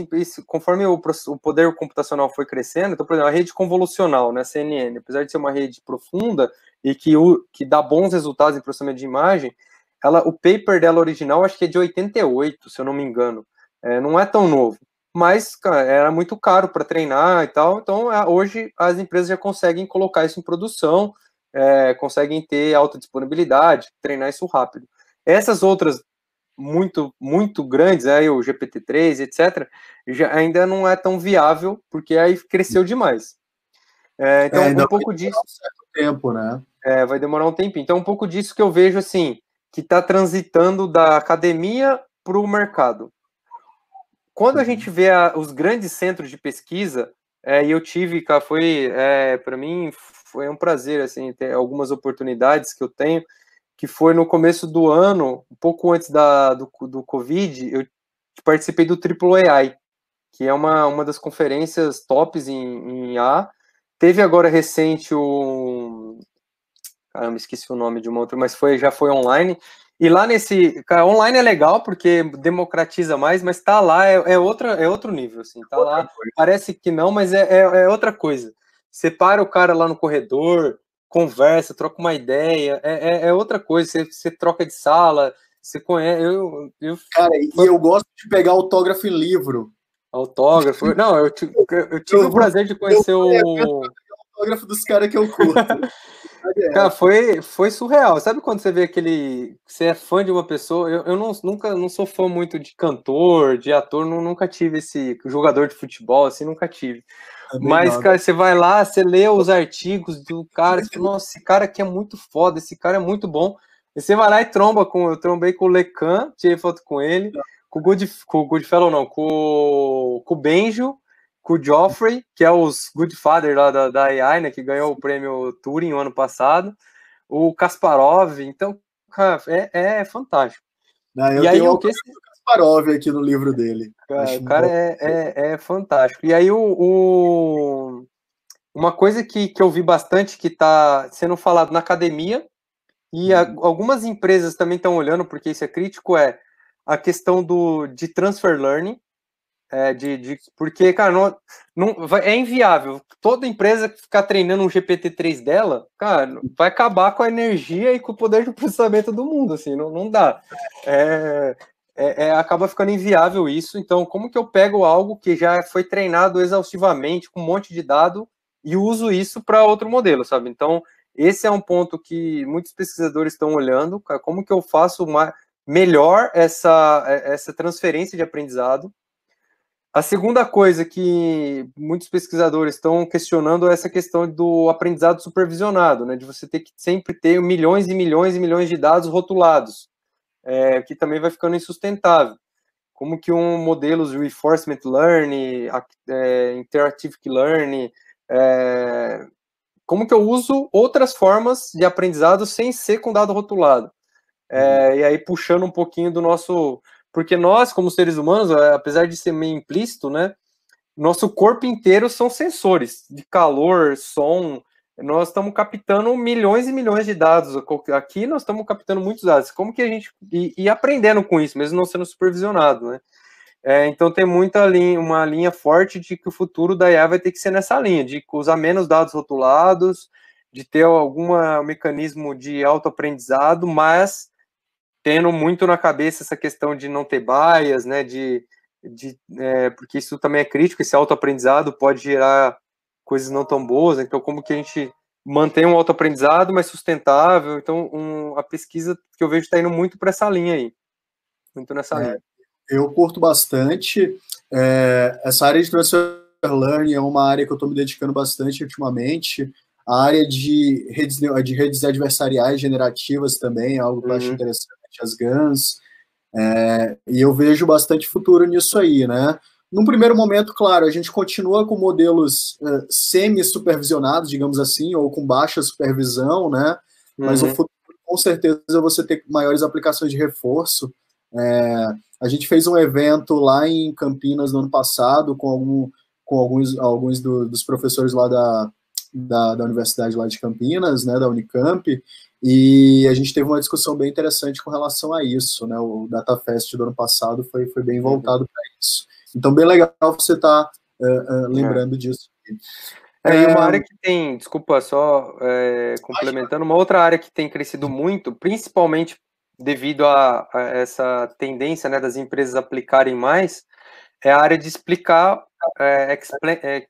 conforme o, o, poder computacional foi crescendo, então, por exemplo, a rede convolucional, né, CNN, apesar de ser uma rede profunda e que, o, que dá bons resultados em processamento de imagem, ela, o paper dela original acho que é de 88, se eu não me engano, é, não é tão novo mas era muito caro para treinar e tal. Então, é, hoje as empresas já conseguem colocar isso em produção, é, conseguem ter alta disponibilidade, treinar isso rápido. Essas outras muito muito grandes, né, aí o GPT-3, etc, já ainda não é tão viável, porque aí cresceu demais. É, então, é, um pouco disso. Um certo tempo, né? É, vai demorar um tempo. Então, um pouco disso que eu vejo assim, que está transitando da academia para o mercado. Quando a uhum. gente vê a, os grandes centros de pesquisa, é, e eu tive, cara, foi é, para mim foi um prazer assim ter algumas oportunidades que eu tenho, que foi no começo do ano, um pouco antes da, do, do Covid, eu participei do Triple AI, que é uma, uma das conferências tops em, em A. Teve agora recente o caramba, esqueci o nome de uma outra, mas foi já foi online, e lá nesse. Cara, online é legal porque democratiza mais, mas tá lá, é, é, outra, é outro nível, assim. Tá outra lá, coisa. parece que não, mas é, é, é outra coisa. Separa o cara lá no corredor, conversa, troca uma ideia, é, é, é outra coisa. Você, você troca de sala, você conhece. Eu, eu... Cara, e eu gosto de pegar autógrafo em livro. Autógrafo? Tipo, não, eu, eu tive eu, o prazer de conhecer o. Autógrafo dos caras que eu curto. É. Cara, foi, foi surreal. Sabe quando você vê aquele. Você é fã de uma pessoa. Eu, eu não, nunca não sou fã muito de cantor, de ator, não, nunca tive esse jogador de futebol, assim, nunca tive. Mas, nada. cara, você vai lá, você lê os artigos do cara, você fala, nossa, esse cara aqui é muito foda, esse cara é muito bom. E você vai lá e tromba com. Eu trombei com o Lecan, tirei foto com ele, tá. com o Good, com o Goodfellow, não, com, com o Benjo com o Joffrey, que é os Goodfather lá da, da AI, né, que ganhou o prêmio Turing o ano passado, o Kasparov, então, cara, é, é fantástico. e aí o que esse... Kasparov aqui no livro dele. Cara, o cara é, é, é, fantástico. E aí o, o... uma coisa que, que eu vi bastante que está sendo falado na academia e hum. a, uhum. algumas empresas também estão olhando porque isso é crítico é a questão do de transfer learning, é, de, de, porque, cara, não, não, é inviável. Toda empresa que ficar treinando um GPT-3 dela, cara, vai acabar com a energia e com o poder de processamento do mundo, assim, não, não dá. É, é, é, acaba ficando inviável isso. Então, como que eu pego algo que já foi treinado exaustivamente, com um monte de dado, e uso isso para outro modelo, sabe? Então, esse é um ponto que muitos pesquisadores estão olhando, cara, como que eu faço uma, melhor essa, essa transferência de aprendizado a segunda coisa que muitos pesquisadores estão questionando é essa questão do aprendizado supervisionado, né, de você ter que sempre ter milhões e milhões e milhões de dados rotulados, é, que também vai ficando insustentável. Como que um modelos de reinforcement learning, é, interactive learning, é, como que eu uso outras formas de aprendizado sem ser com dado rotulado? É, uhum. E aí puxando um pouquinho do nosso porque nós, como seres humanos, é, apesar de ser meio implícito, né? Nosso corpo inteiro são sensores de calor, som. Nós estamos captando milhões e milhões de dados. Aqui nós estamos captando muitos dados. Como que a gente. E, e aprendendo com isso, mesmo não sendo supervisionado, né? É, então tem muita linha, uma linha forte de que o futuro da IA vai ter que ser nessa linha, de usar menos dados rotulados, de ter algum mecanismo de autoaprendizado, mas tendo muito na cabeça essa questão de não ter baias, né, de, de é, porque isso também é crítico, esse autoaprendizado pode gerar coisas não tão boas, né? então como que a gente mantém um autoaprendizado mais sustentável, então um, a pesquisa que eu vejo está indo muito para essa linha aí, muito nessa é, linha. Eu curto bastante, é, essa área de transfer learning é uma área que eu estou me dedicando bastante ultimamente, a área de redes, de redes adversariais generativas também é algo que eu acho uhum. interessante as GANs, é, e eu vejo bastante futuro nisso aí, né? Num primeiro momento, claro, a gente continua com modelos uh, semi-supervisionados, digamos assim, ou com baixa supervisão, né? Mas o uhum. futuro, com certeza, é você ter maiores aplicações de reforço. É, a gente fez um evento lá em Campinas no ano passado com, algum, com alguns, alguns do, dos professores lá da, da, da, universidade lá de Campinas, né, da Unicamp, e a gente teve uma discussão bem interessante com relação a isso, né? O DataFest do ano passado foi, foi bem voltado para isso. Então, bem legal você estar tá, uh, uh, lembrando é. disso. É, uma área que tem, desculpa, só é, complementando, uma outra área que tem crescido muito, principalmente devido a, a, essa tendência né, das empresas aplicarem mais, é a área de explicar, é, é,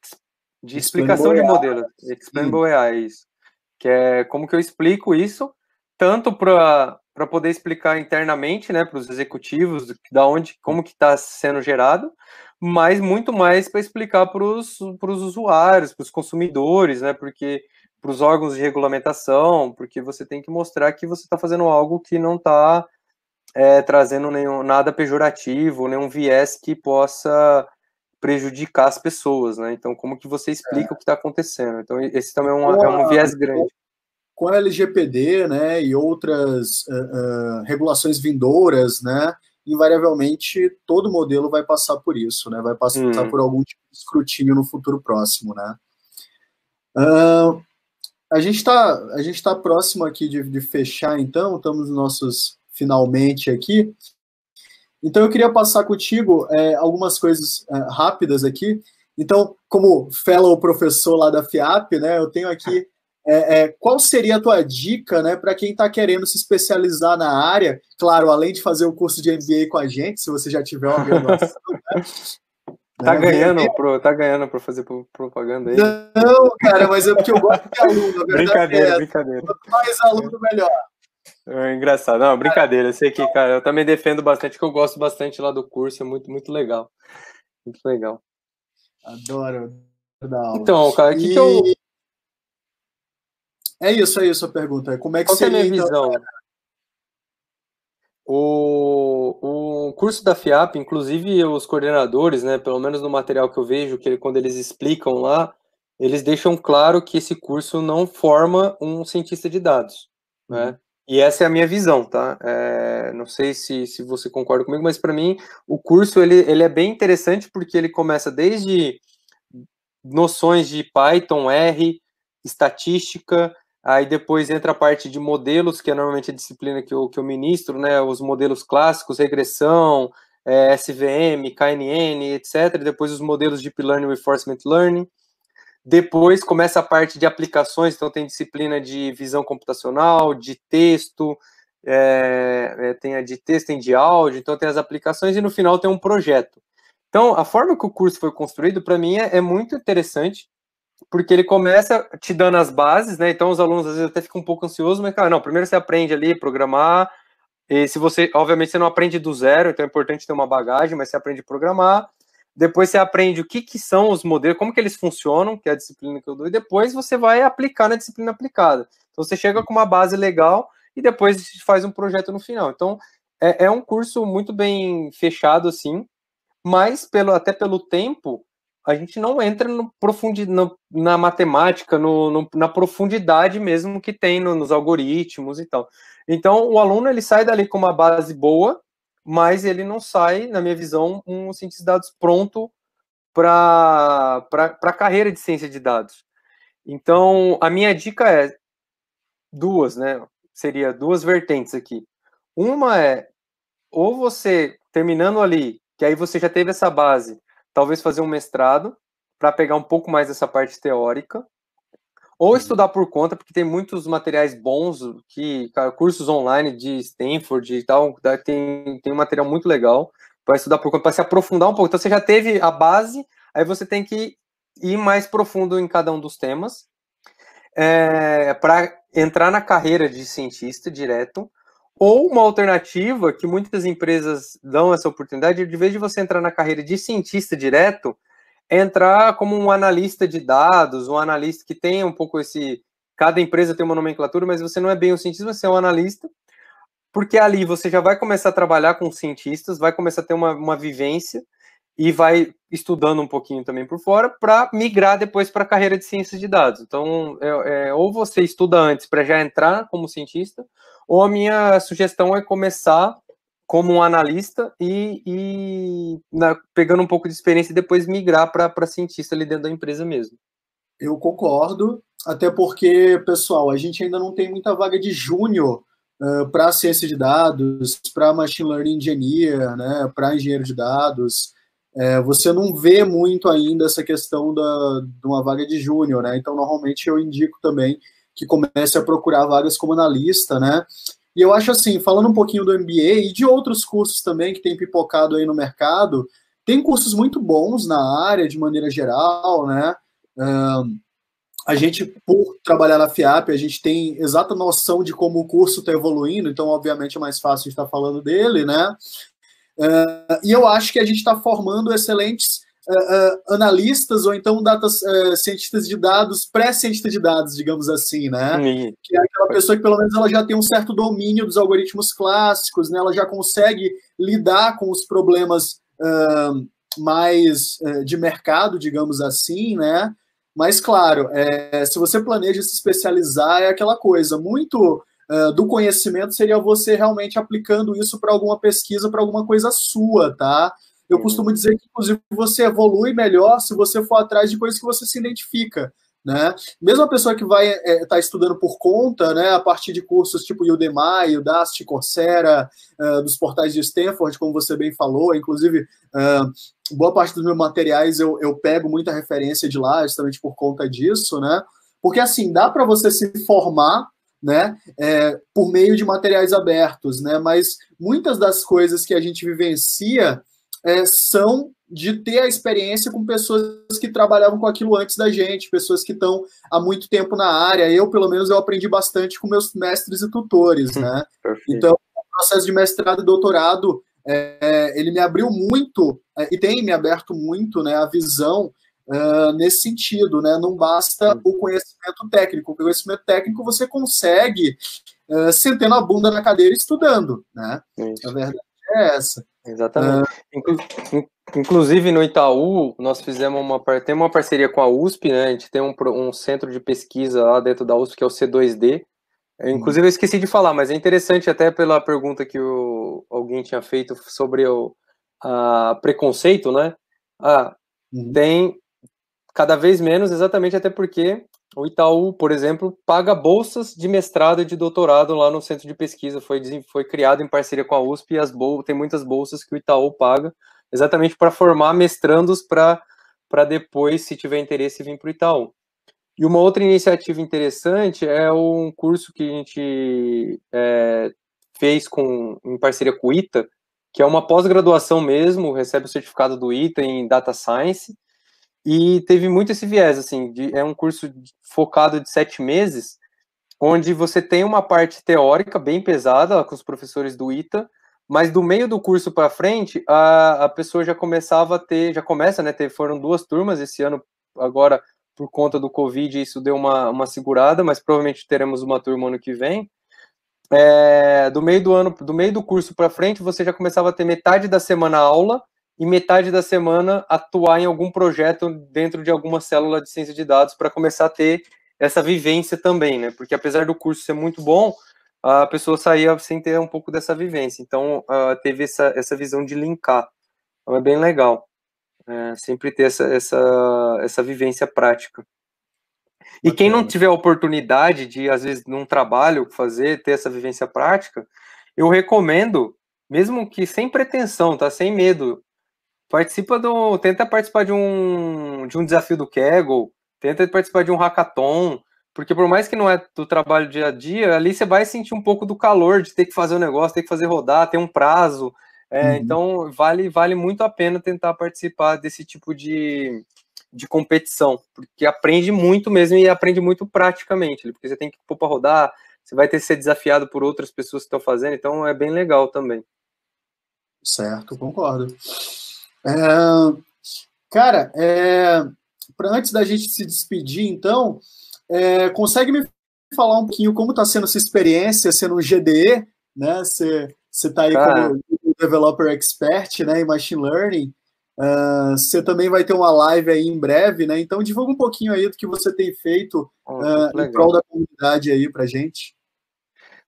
de explicação de modelos, explainable AI, é isso que é como que eu explico isso, tanto para poder explicar internamente, né, para os executivos, da onde, como que está sendo gerado, mas muito mais para explicar para os usuários, para os consumidores, né, porque para os órgãos de regulamentação, porque você tem que mostrar que você está fazendo algo que não está é, eh, trazendo nenhum, nada pejorativo, nenhum viés que possa prejudicar as pessoas, né? Então, como que você explica é. o que está acontecendo? Então, esse também é, uma, com, é um viés grande. Com a LGPD, né, e outras uh, uh, regulações vindouras, né, invariavelmente todo modelo vai passar por isso, né? Vai passar hum. por algum tipo de escrutínio no futuro próximo, né? Uh, a gente está a gente tá próximo aqui de, de fechar, então estamos nossos finalmente aqui. Então eu queria passar contigo é, algumas coisas é, rápidas aqui. Então, como fellow professor lá da FIAP, né, eu tenho aqui é, é qual seria a tua dica né, para quem está querendo se especializar na área, claro, além de fazer o curso de MBA com a gente, se você já tiver uma né? Tá né, ganhando, pro, tá ganhando para fazer propaganda aí? Não, cara, mas é porque eu gosto de aluno, na verdade. É brincadeira, é, brincadeira. Quanto mais aluno, melhor. É engraçado, não, brincadeira. Eu sei que, então cara, eu também defendo bastante, que eu gosto bastante lá do curso, é muito, muito legal. Muito legal. Adoro. adoro Então, cara, o que, e... que eu. É isso aí, sua pergunta. Como é que Qual seria, é a minha então, visão? Então... O, o curso da FIAP, inclusive os coordenadores, né, pelo menos no material que eu vejo, que quando eles explicam lá, eles deixam claro que esse curso não forma um cientista de dados. Né? Uhum. E essa é a minha visão, tá? É, não sei se, se você concorda comigo, mas para mim o curso ele, ele é bem interessante porque ele começa desde noções de Python, R, estatística, aí depois entra a parte de modelos, que é normalmente a disciplina que eu, que eu ministro, né? Os modelos clássicos, regressão, é, SVM, KNN, etc. Depois os modelos de Deep Learning, Reinforcement Learning. Depois começa a parte de aplicações, então tem disciplina de visão computacional, de texto, é, é, tem a de texto, tem de áudio, então tem as aplicações e no final tem um projeto. Então, a forma que o curso foi construído, para mim, é, é, muito interessante, porque ele começa te dando as bases, né? Então, os alunos às vezes até ficam um pouco ansiosos, mas, cara, não, primeiro você aprende ali programar, e se você, obviamente, você não aprende do zero, então é importante ter uma bagagem, mas você aprende a programar, depois você aprende o que, que são os modelos, como que eles funcionam, que é a disciplina que eu dou, e depois você vai aplicar na disciplina aplicada. Então você chega com uma base legal e depois faz um projeto no final. Então é, é um curso muito bem fechado, assim, mas pelo, até pelo tempo, a gente não entra no profundi, no, na matemática, no, no, na profundidade mesmo que tem nos algoritmos e tal. Então o aluno ele sai dali com uma base boa, mas ele não sai, na minha visão, um cientista de dados pronto para a carreira de ciência de dados. Então, a minha dica é duas, né? Seria duas vertentes aqui. Uma é ou você terminando ali, que aí você já teve essa base, talvez fazer um mestrado para pegar um pouco mais dessa parte teórica, ou estudar por conta, porque tem muitos materiais bons, que cara, cursos online de Stanford e tal, tem, tem um material muito legal para estudar por conta, para se aprofundar um pouco. Então você já teve a base, aí você tem que ir mais profundo em cada um dos temas é, para entrar na carreira de cientista direto. Ou uma alternativa que muitas empresas dão essa oportunidade, de vez de você entrar na carreira de cientista direto, entrar como um analista de dados, um analista que tem um pouco esse. Cada empresa tem uma nomenclatura, mas você não é bem um cientista, você é um analista, porque ali você já vai começar a trabalhar com cientistas, vai começar a ter uma, uma vivência e vai estudando um pouquinho também por fora para migrar depois para a carreira de ciências de dados. Então, é, é, ou você estuda antes para já entrar como cientista, ou a minha sugestão é começar como um analista e, e na, pegando um pouco de experiência e depois migrar para cientista ali dentro da empresa mesmo. Eu concordo, até porque, pessoal, a gente ainda não tem muita vaga de júnior uh, para ciência de dados, para machine learning engineer, né, para engenheiro de dados. É, você não vê muito ainda essa questão da, de uma vaga de júnior, né? Então, normalmente eu indico também que comece a procurar vagas como analista, né? E eu acho assim, falando um pouquinho do MBA e de outros cursos também que tem pipocado aí no mercado, tem cursos muito bons na área, de maneira geral, né? Um, a gente, por trabalhar na FIAP, a gente tem exata noção de como o curso está evoluindo, então, obviamente, é mais fácil estar falando dele, né? Uh, e eu acho que a gente está formando excelentes uh, analistas ou então data uh, eh, cientistas de dados, pré-cientistas de dados, digamos assim, né? Sim. Que é aquela pessoa que pelo menos ela já tem um certo domínio dos algoritmos clássicos, né? Ela já consegue lidar com os problemas uh, mais de mercado, digamos assim, né? Mas claro, é, se você planeja se especializar é aquela coisa muito do conhecimento seria você realmente aplicando isso para alguma pesquisa, para alguma coisa sua, tá? Eu costumo dizer que, inclusive, você evolui melhor se você for atrás de coisas que você se identifica. Né? Mesmo a pessoa que vai estar eh, é, tá estudando por conta, né, a partir de cursos tipo Udemy, Udacity, Coursera, uh, dos portais de Stanford, como você bem falou, inclusive uh, boa parte dos meus materiais eu, eu pego muita referência de lá, justamente por conta disso, né? Porque assim, dá para você se formar né, é, por meio de materiais abertos, né? Mas muitas das coisas que a gente vivencia é, são de ter a experiência com pessoas que trabalhavam com aquilo antes da gente, pessoas que estão há muito tempo na área. Eu, pelo menos, eu aprendi bastante com meus mestres e tutores, né? Então, o processo de mestrado e doutorado, é, é, ele me abriu muito, é, e tem me aberto muito, né, a visão é, nesse sentido, né? Não basta uhum. o conhecimento técnico. O conhecimento técnico você consegue é, sentando a bunda na cadeira estudando, né? Isso. A verdade é essa. Exatamente. Inclu inclusive no Itaú, nós fizemos uma tem uma parceria com a USP, né? A gente tem um, um centro de pesquisa lá dentro da USP que é o C2D. Uhum. inclusive eu esqueci de falar, mas é interessante até pela pergunta que o, alguém tinha feito sobre o a, preconceito, né? Ah, uhum. tem cada vez menos, exatamente até porque o Itaú, por exemplo, paga bolsas de mestrado e de doutorado lá no centro de pesquisa. Foi, foi criado em parceria com a USP e as bol tem muitas bolsas que o Itaú paga, exatamente para formar mestrandos para depois, se tiver interesse, vir para o Itaú. E uma outra iniciativa interessante é um curso que a gente é, fez com, em parceria com o ITA, que é uma pós-graduação mesmo, recebe o certificado do ITA em Data Science, e teve muito esse viés, assim, de, é um curso focado de sete meses, onde você tem uma parte teórica bem pesada com os professores do ITA, mas do meio do curso para frente, a, a pessoa já começava a ter, já começa, né, ter, foram duas turmas esse ano, agora por conta do Covid isso deu uma, uma segurada, mas provavelmente teremos uma turma ano que vem, é, do meio do ano, do meio do curso para frente, você já começava a ter metade da semana aula e metade da semana atuar em algum projeto dentro de alguma célula de ciência de dados para começar a ter essa vivência também, né? Porque apesar do curso ser muito bom, a pessoa saía sem ter um pouco dessa vivência. Então, uh, teve essa, essa visão de linkar. Então, é bem legal. É, sempre ter essa, essa, essa vivência prática. E quem não tiver a oportunidade de, às vezes, num trabalho fazer, ter essa vivência prática, eu recomendo, mesmo que sem pretensão, tá? Sem medo, Participa do. Tenta participar de um, de um desafio do kegel tenta participar de um hackathon, porque por mais que não é do trabalho dia a dia, ali você vai sentir um pouco do calor de ter que fazer o um negócio, ter que fazer rodar, ter um prazo. É, uhum. Então vale, vale muito a pena tentar participar desse tipo de, de competição, porque aprende muito mesmo e aprende muito praticamente, porque você tem que pôr para rodar, você vai ter que ser desafiado por outras pessoas que estão fazendo, então é bem legal também. Certo, concordo. É, cara, é, pra, antes da gente se despedir, então, é, consegue me falar um pouquinho como está sendo essa experiência sendo um GDE, né? Você está aí cara. como developer expert né, em machine learning. Você ah, uh, também vai ter uma live aí em breve, né? Então divulga um pouquinho aí do que você tem feito oh, uh, em prol da comunidade aí pra gente.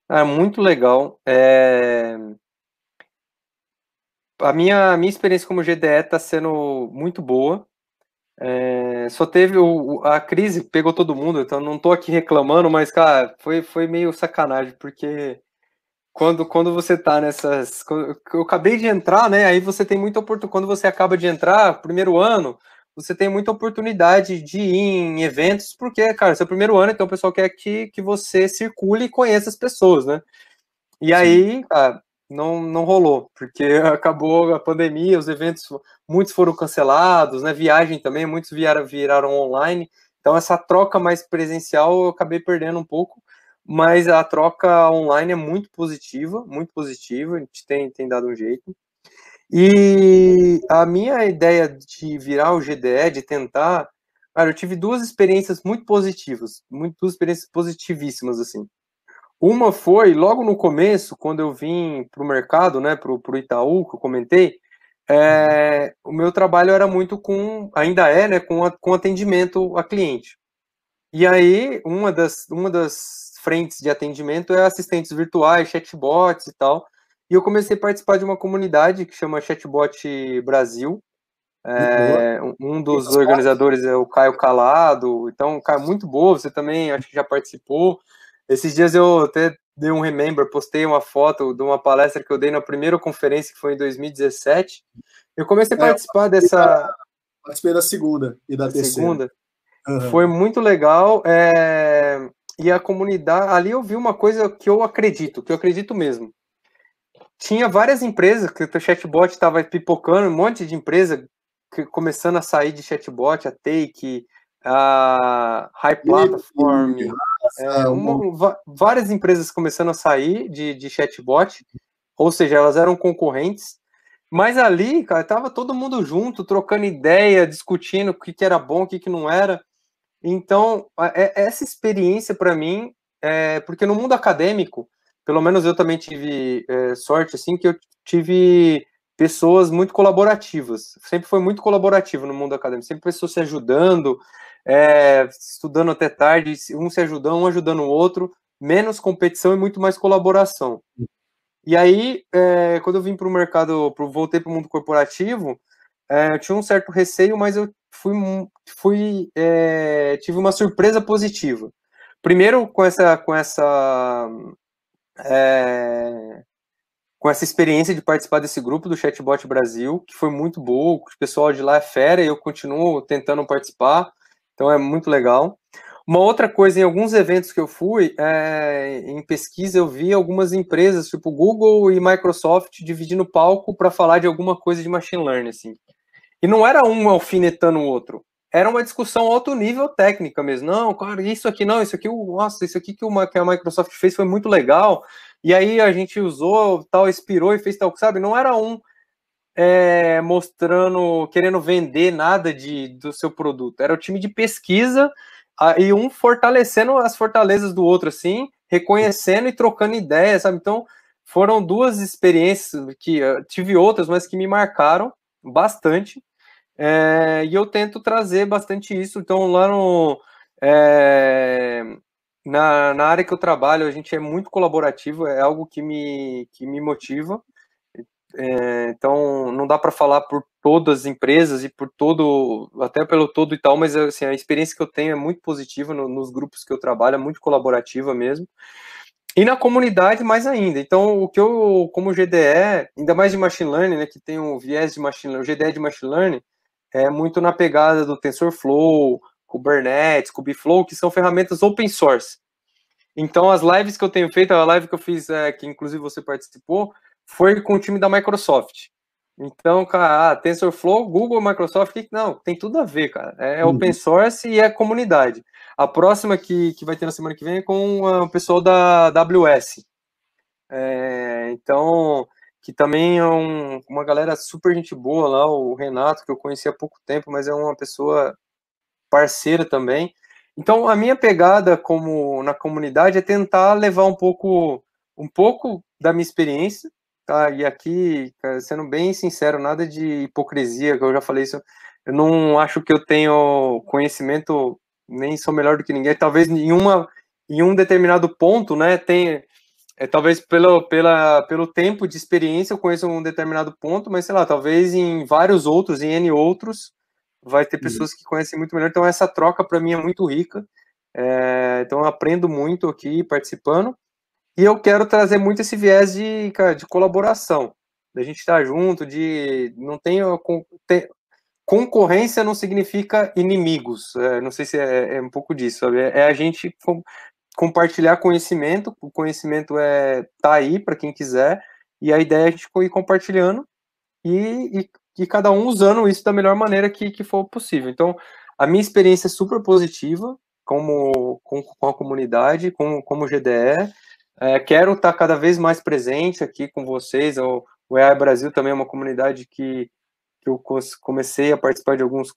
É muito legal. É a minha, a minha experiência como GDE está sendo muito boa. É, só teve o, a crise pegou todo mundo, então não estou aqui reclamando, mas cara, foi, foi meio sacanagem, porque quando, quando você tá nessas. eu acabei de entrar, né? Aí você tem muita oportunidade. Quando você acaba de entrar, primeiro ano, você tem muita oportunidade de ir em eventos, porque, cara, seu primeiro ano, então o pessoal quer que, que você circule e conheça as pessoas, né? E Sim. aí, cara, não, não rolou, porque acabou a pandemia, os eventos, muitos foram cancelados, né? Viagem também, muitos viraram, viraram online. Então, essa troca mais presencial eu acabei perdendo um pouco, mas a troca online é muito positiva, muito positiva, a gente tem, tem dado um jeito. E a minha ideia de virar o GDE, de tentar, cara, eu tive duas experiências muito positivas, muito, duas experiências positivíssimas, assim. Uma foi logo no começo, quando eu vim para o mercado, né, para o Itaú, que eu comentei, é, o meu trabalho era muito com, ainda é, né, com, a, com atendimento a cliente. E aí, uma das, uma das frentes de atendimento é assistentes virtuais, chatbots e tal. E eu comecei a participar de uma comunidade que chama Chatbot Brasil. É, um dos organizadores é o Caio Calado, então, Caio, cara muito bom você também acho que já participou. Esses dias eu até dei um remember, postei uma foto de uma palestra que eu dei na primeira conferência, que foi em 2017. Eu comecei a é, participar é, dessa. Participei da segunda e da, da terceira. Segunda. Uhum. Foi muito legal. É... E a comunidade. Ali eu vi uma coisa que eu acredito, que eu acredito mesmo. Tinha várias empresas que o chatbot estava pipocando, um monte de empresa que, começando a sair de chatbot, a Take, a High Platform. E... É, é, uma, várias empresas começando a sair de, de chatbot, ou seja, elas eram concorrentes, mas ali, cara, tava todo mundo junto, trocando ideia, discutindo o que, que era bom, o que, que não era. Então, é, essa experiência para mim, é, porque no mundo acadêmico, pelo menos eu também tive é, sorte, assim, que eu tive pessoas muito colaborativas. Sempre foi muito colaborativo no mundo acadêmico, sempre pessoas se ajudando, é, estudando até tarde, um se ajudando, um ajudando o outro, menos competição e muito mais colaboração. E aí, é, quando eu vim para o mercado, pro, voltei para o mundo corporativo, é, eu tinha um certo receio, mas eu fui, fui é, tive uma surpresa positiva. Primeiro com essa, com essa é, com essa experiência de participar desse grupo do Chatbot Brasil, que foi muito boa, o pessoal de lá é fera e eu continuo tentando participar, então é muito legal. Uma outra coisa, em alguns eventos que eu fui, é, em pesquisa, eu vi algumas empresas, tipo Google e Microsoft, dividindo palco para falar de alguma coisa de machine learning, assim. E não era um alfinetando o outro, era uma discussão alto nível técnica mesmo. Não, cara, isso aqui não, isso aqui, nossa, isso aqui que, uma, que a Microsoft fez foi muito legal, e aí a gente usou, tal, expirou e fez tal, sabe? Não era um é, mostrando, querendo vender nada de, do seu produto. Era o time de pesquisa e um fortalecendo as fortalezas do outro, assim, reconhecendo e trocando ideias, sabe? Então, foram duas experiências que eh, tive outras, mas que me marcaram bastante. É, e eu tento trazer bastante isso. Então, lá no. É, na, na área que eu trabalho, a gente é muito colaborativo, é algo que me, que me motiva. É, então, não dá para falar por todas as empresas e por todo, até pelo todo e tal, mas assim, a experiência que eu tenho é muito positiva no, nos grupos que eu trabalho, é muito colaborativa mesmo. E na comunidade mais ainda. Então, o que eu, como GDE, ainda mais de machine learning, né, que tem o um viés de machine learning, o GDE de machine learning, é muito na pegada do TensorFlow, Kubernetes, Kubeflow, que são ferramentas open source. Então, as lives que eu tenho feito, a live que eu fiz, é, que inclusive você participou, foi com o time da Microsoft. Então, cara, ah, TensorFlow, Google, Microsoft, não, tem tudo a ver, cara. É, é open uhum. source e é comunidade. A próxima que, que vai ter na semana que vem é com ah, o pessoal da AWS. É, então, que também é um, uma galera super gente boa lá, o Renato, que eu conheci há pouco tempo, mas é uma pessoa parceira também. Então, a minha pegada como na comunidade é tentar levar um pouco, um pouco da minha experiência, tá? E aqui, sendo bem sincero, nada de hipocrisia, que eu já falei isso. Eu não acho que eu tenho conhecimento, nem sou melhor do que ninguém. Talvez em, uma, em um determinado ponto, né? Tem, é, talvez pelo, pela, pelo tempo de experiência eu conheço um determinado ponto, mas sei lá, talvez em vários outros, em N outros, vai ter uhum. pessoas que conhecem muito melhor. Então, essa troca para mim é muito rica. É, então, eu aprendo muito aqui participando. E eu quero trazer muito esse viés de, cara, de colaboração, da gente estar tá junto, de não tem, concorrência não significa inimigos. É, não sei se é, é, um pouco disso, sabe? É, é a gente com, compartilhar conhecimento. O conhecimento é tá aí para quem quiser. E a ideia é a gente ir compartilhando e, e e cada um usando isso da melhor maneira que, que for possível. Então, a minha experiência é super positiva como, com, com a comunidade, com, como GDE. É, quero estar tá cada vez mais presente aqui com vocês. O, o Brasil também é uma comunidade que, que eu comecei a participar de alguns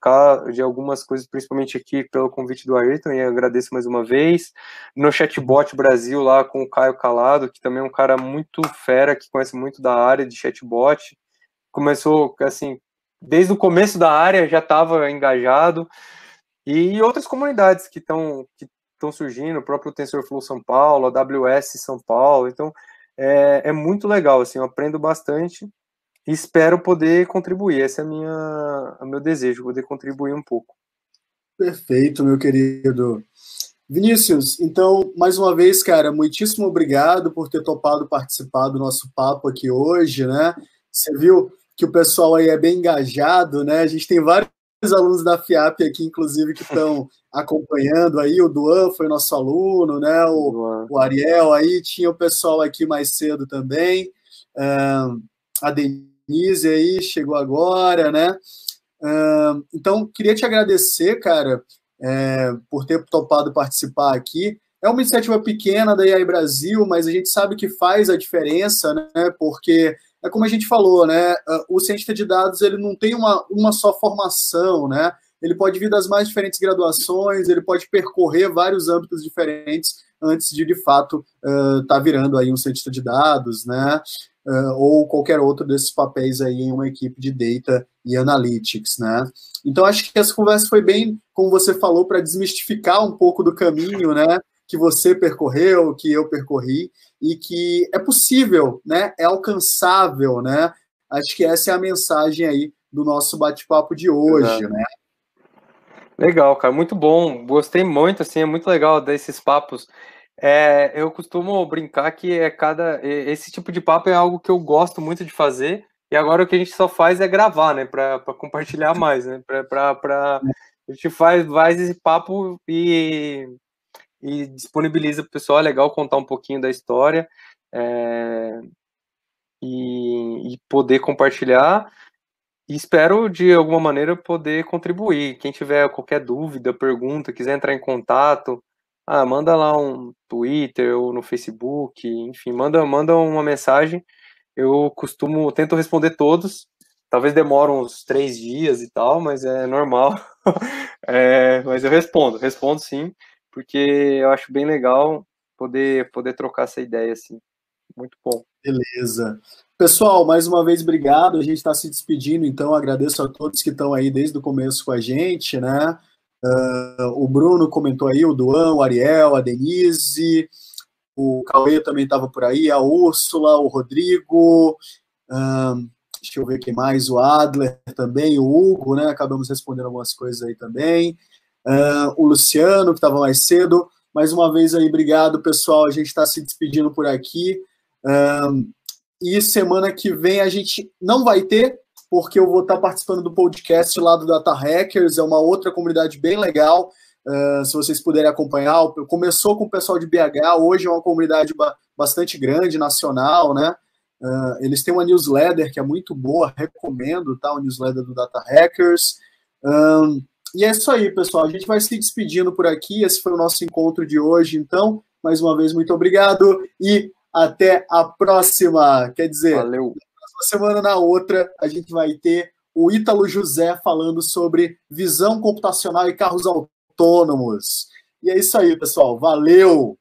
de algumas coisas, principalmente aqui pelo convite do Ayrton, e agradeço mais uma vez. No Chatbot Brasil, lá com o Caio Calado, que também é um cara muito fera, que conhece muito da área de chatbot começou assim, desde o começo da área já estava engajado, e outras comunidades que estão que estão surgindo, o próprio TensorFlow São Paulo, a AWS São Paulo, então é, é muito legal, assim, eu aprendo bastante e espero poder contribuir, esse é minha, o meu desejo, poder contribuir um pouco. Perfeito, meu querido. Vinícius, então, mais uma vez, cara, muitíssimo obrigado por ter topado participar do nosso papo aqui hoje, né? Você viu, que o pessoal aí é bem engajado, né? A gente tem vários alunos da FIAP aqui, inclusive, que estão acompanhando aí. O Duan foi nosso aluno, né? O, o, Ariel aí, tinha o pessoal aqui mais cedo também. a Denise aí chegou agora, né? então, queria te agradecer, cara, é, por ter topado participar aqui. É uma iniciativa pequena da AI Brasil, mas a gente sabe que faz a diferença, né? Porque é como a gente falou, né? Ah, o cientista de dados ele não tem uma, uma só formação, né? Ele pode vir das mais diferentes graduações, ele pode percorrer vários âmbitos diferentes antes de de fato estar uh, tá virando aí um cientista de dados, né? Uh, ou qualquer outro desses papéis aí em uma equipe de data e analytics, né? Então acho que essa conversa foi bem, como você falou, para desmistificar um pouco do caminho, né? que você percorreu, que eu percorri, e que é possível, né? É alcançável, né? Acho que essa é a mensagem aí do nosso bate-papo de hoje, né? Legal, cara, muito bom. Gostei muito, assim, é muito legal desses papos. É, eu costumo brincar que é cada esse tipo de papo é algo que eu gosto muito de fazer. E agora o que a gente só faz é gravar, né? Para compartilhar mais, né? Para a gente faz, faz esse papo e e disponibiliza para o pessoal, é legal contar um pouquinho da história é, e, e, poder compartilhar. E espero, de alguma maneira, poder contribuir. Quem tiver qualquer dúvida, pergunta, quiser entrar em contato, ah, manda lá um Twitter ou no Facebook, enfim, manda, manda uma mensagem. Eu costumo, tento responder todos, talvez demore uns três dias e tal, mas é normal. é, mas eu respondo, respondo sim porque eu acho bem legal poder, poder trocar essa ideia, assim. Muito bom. Beleza. Pessoal, mais uma vez, obrigado. A gente está se despedindo, então agradeço a todos que estão aí desde o começo com a gente, né? Uh, o Bruno comentou aí, o Duan, o Ariel, a Denise, o Cauê também estava por aí, a Úrsula, o Rodrigo, uh, deixa eu ver quem mais, o Adler também, o Hugo, né? Acabamos respondendo algumas coisas aí também uh, o Luciano, que estava mais cedo. Mais uma vez aí, obrigado, pessoal. A gente está se despedindo por aqui. Uh, e semana que vem a gente não vai ter, porque eu vou estar tá participando do podcast lá do Data Hackers, é uma outra comunidade bem legal. Uh, se vocês puderem acompanhar, começou com o pessoal de BH, hoje é uma comunidade bastante grande, nacional, né? Uh, eles têm uma newsletter que é muito boa, recomendo, tá? O newsletter do Data Hackers. E é isso aí, pessoal. A gente vai se despedindo por aqui. Esse foi o nosso encontro de hoje, então. Mais uma vez, muito obrigado e até a próxima. Quer dizer, Valeu. na semana na outra, a gente vai ter o Ítalo José falando sobre visão computacional e carros autônomos. E é isso aí, pessoal. Valeu!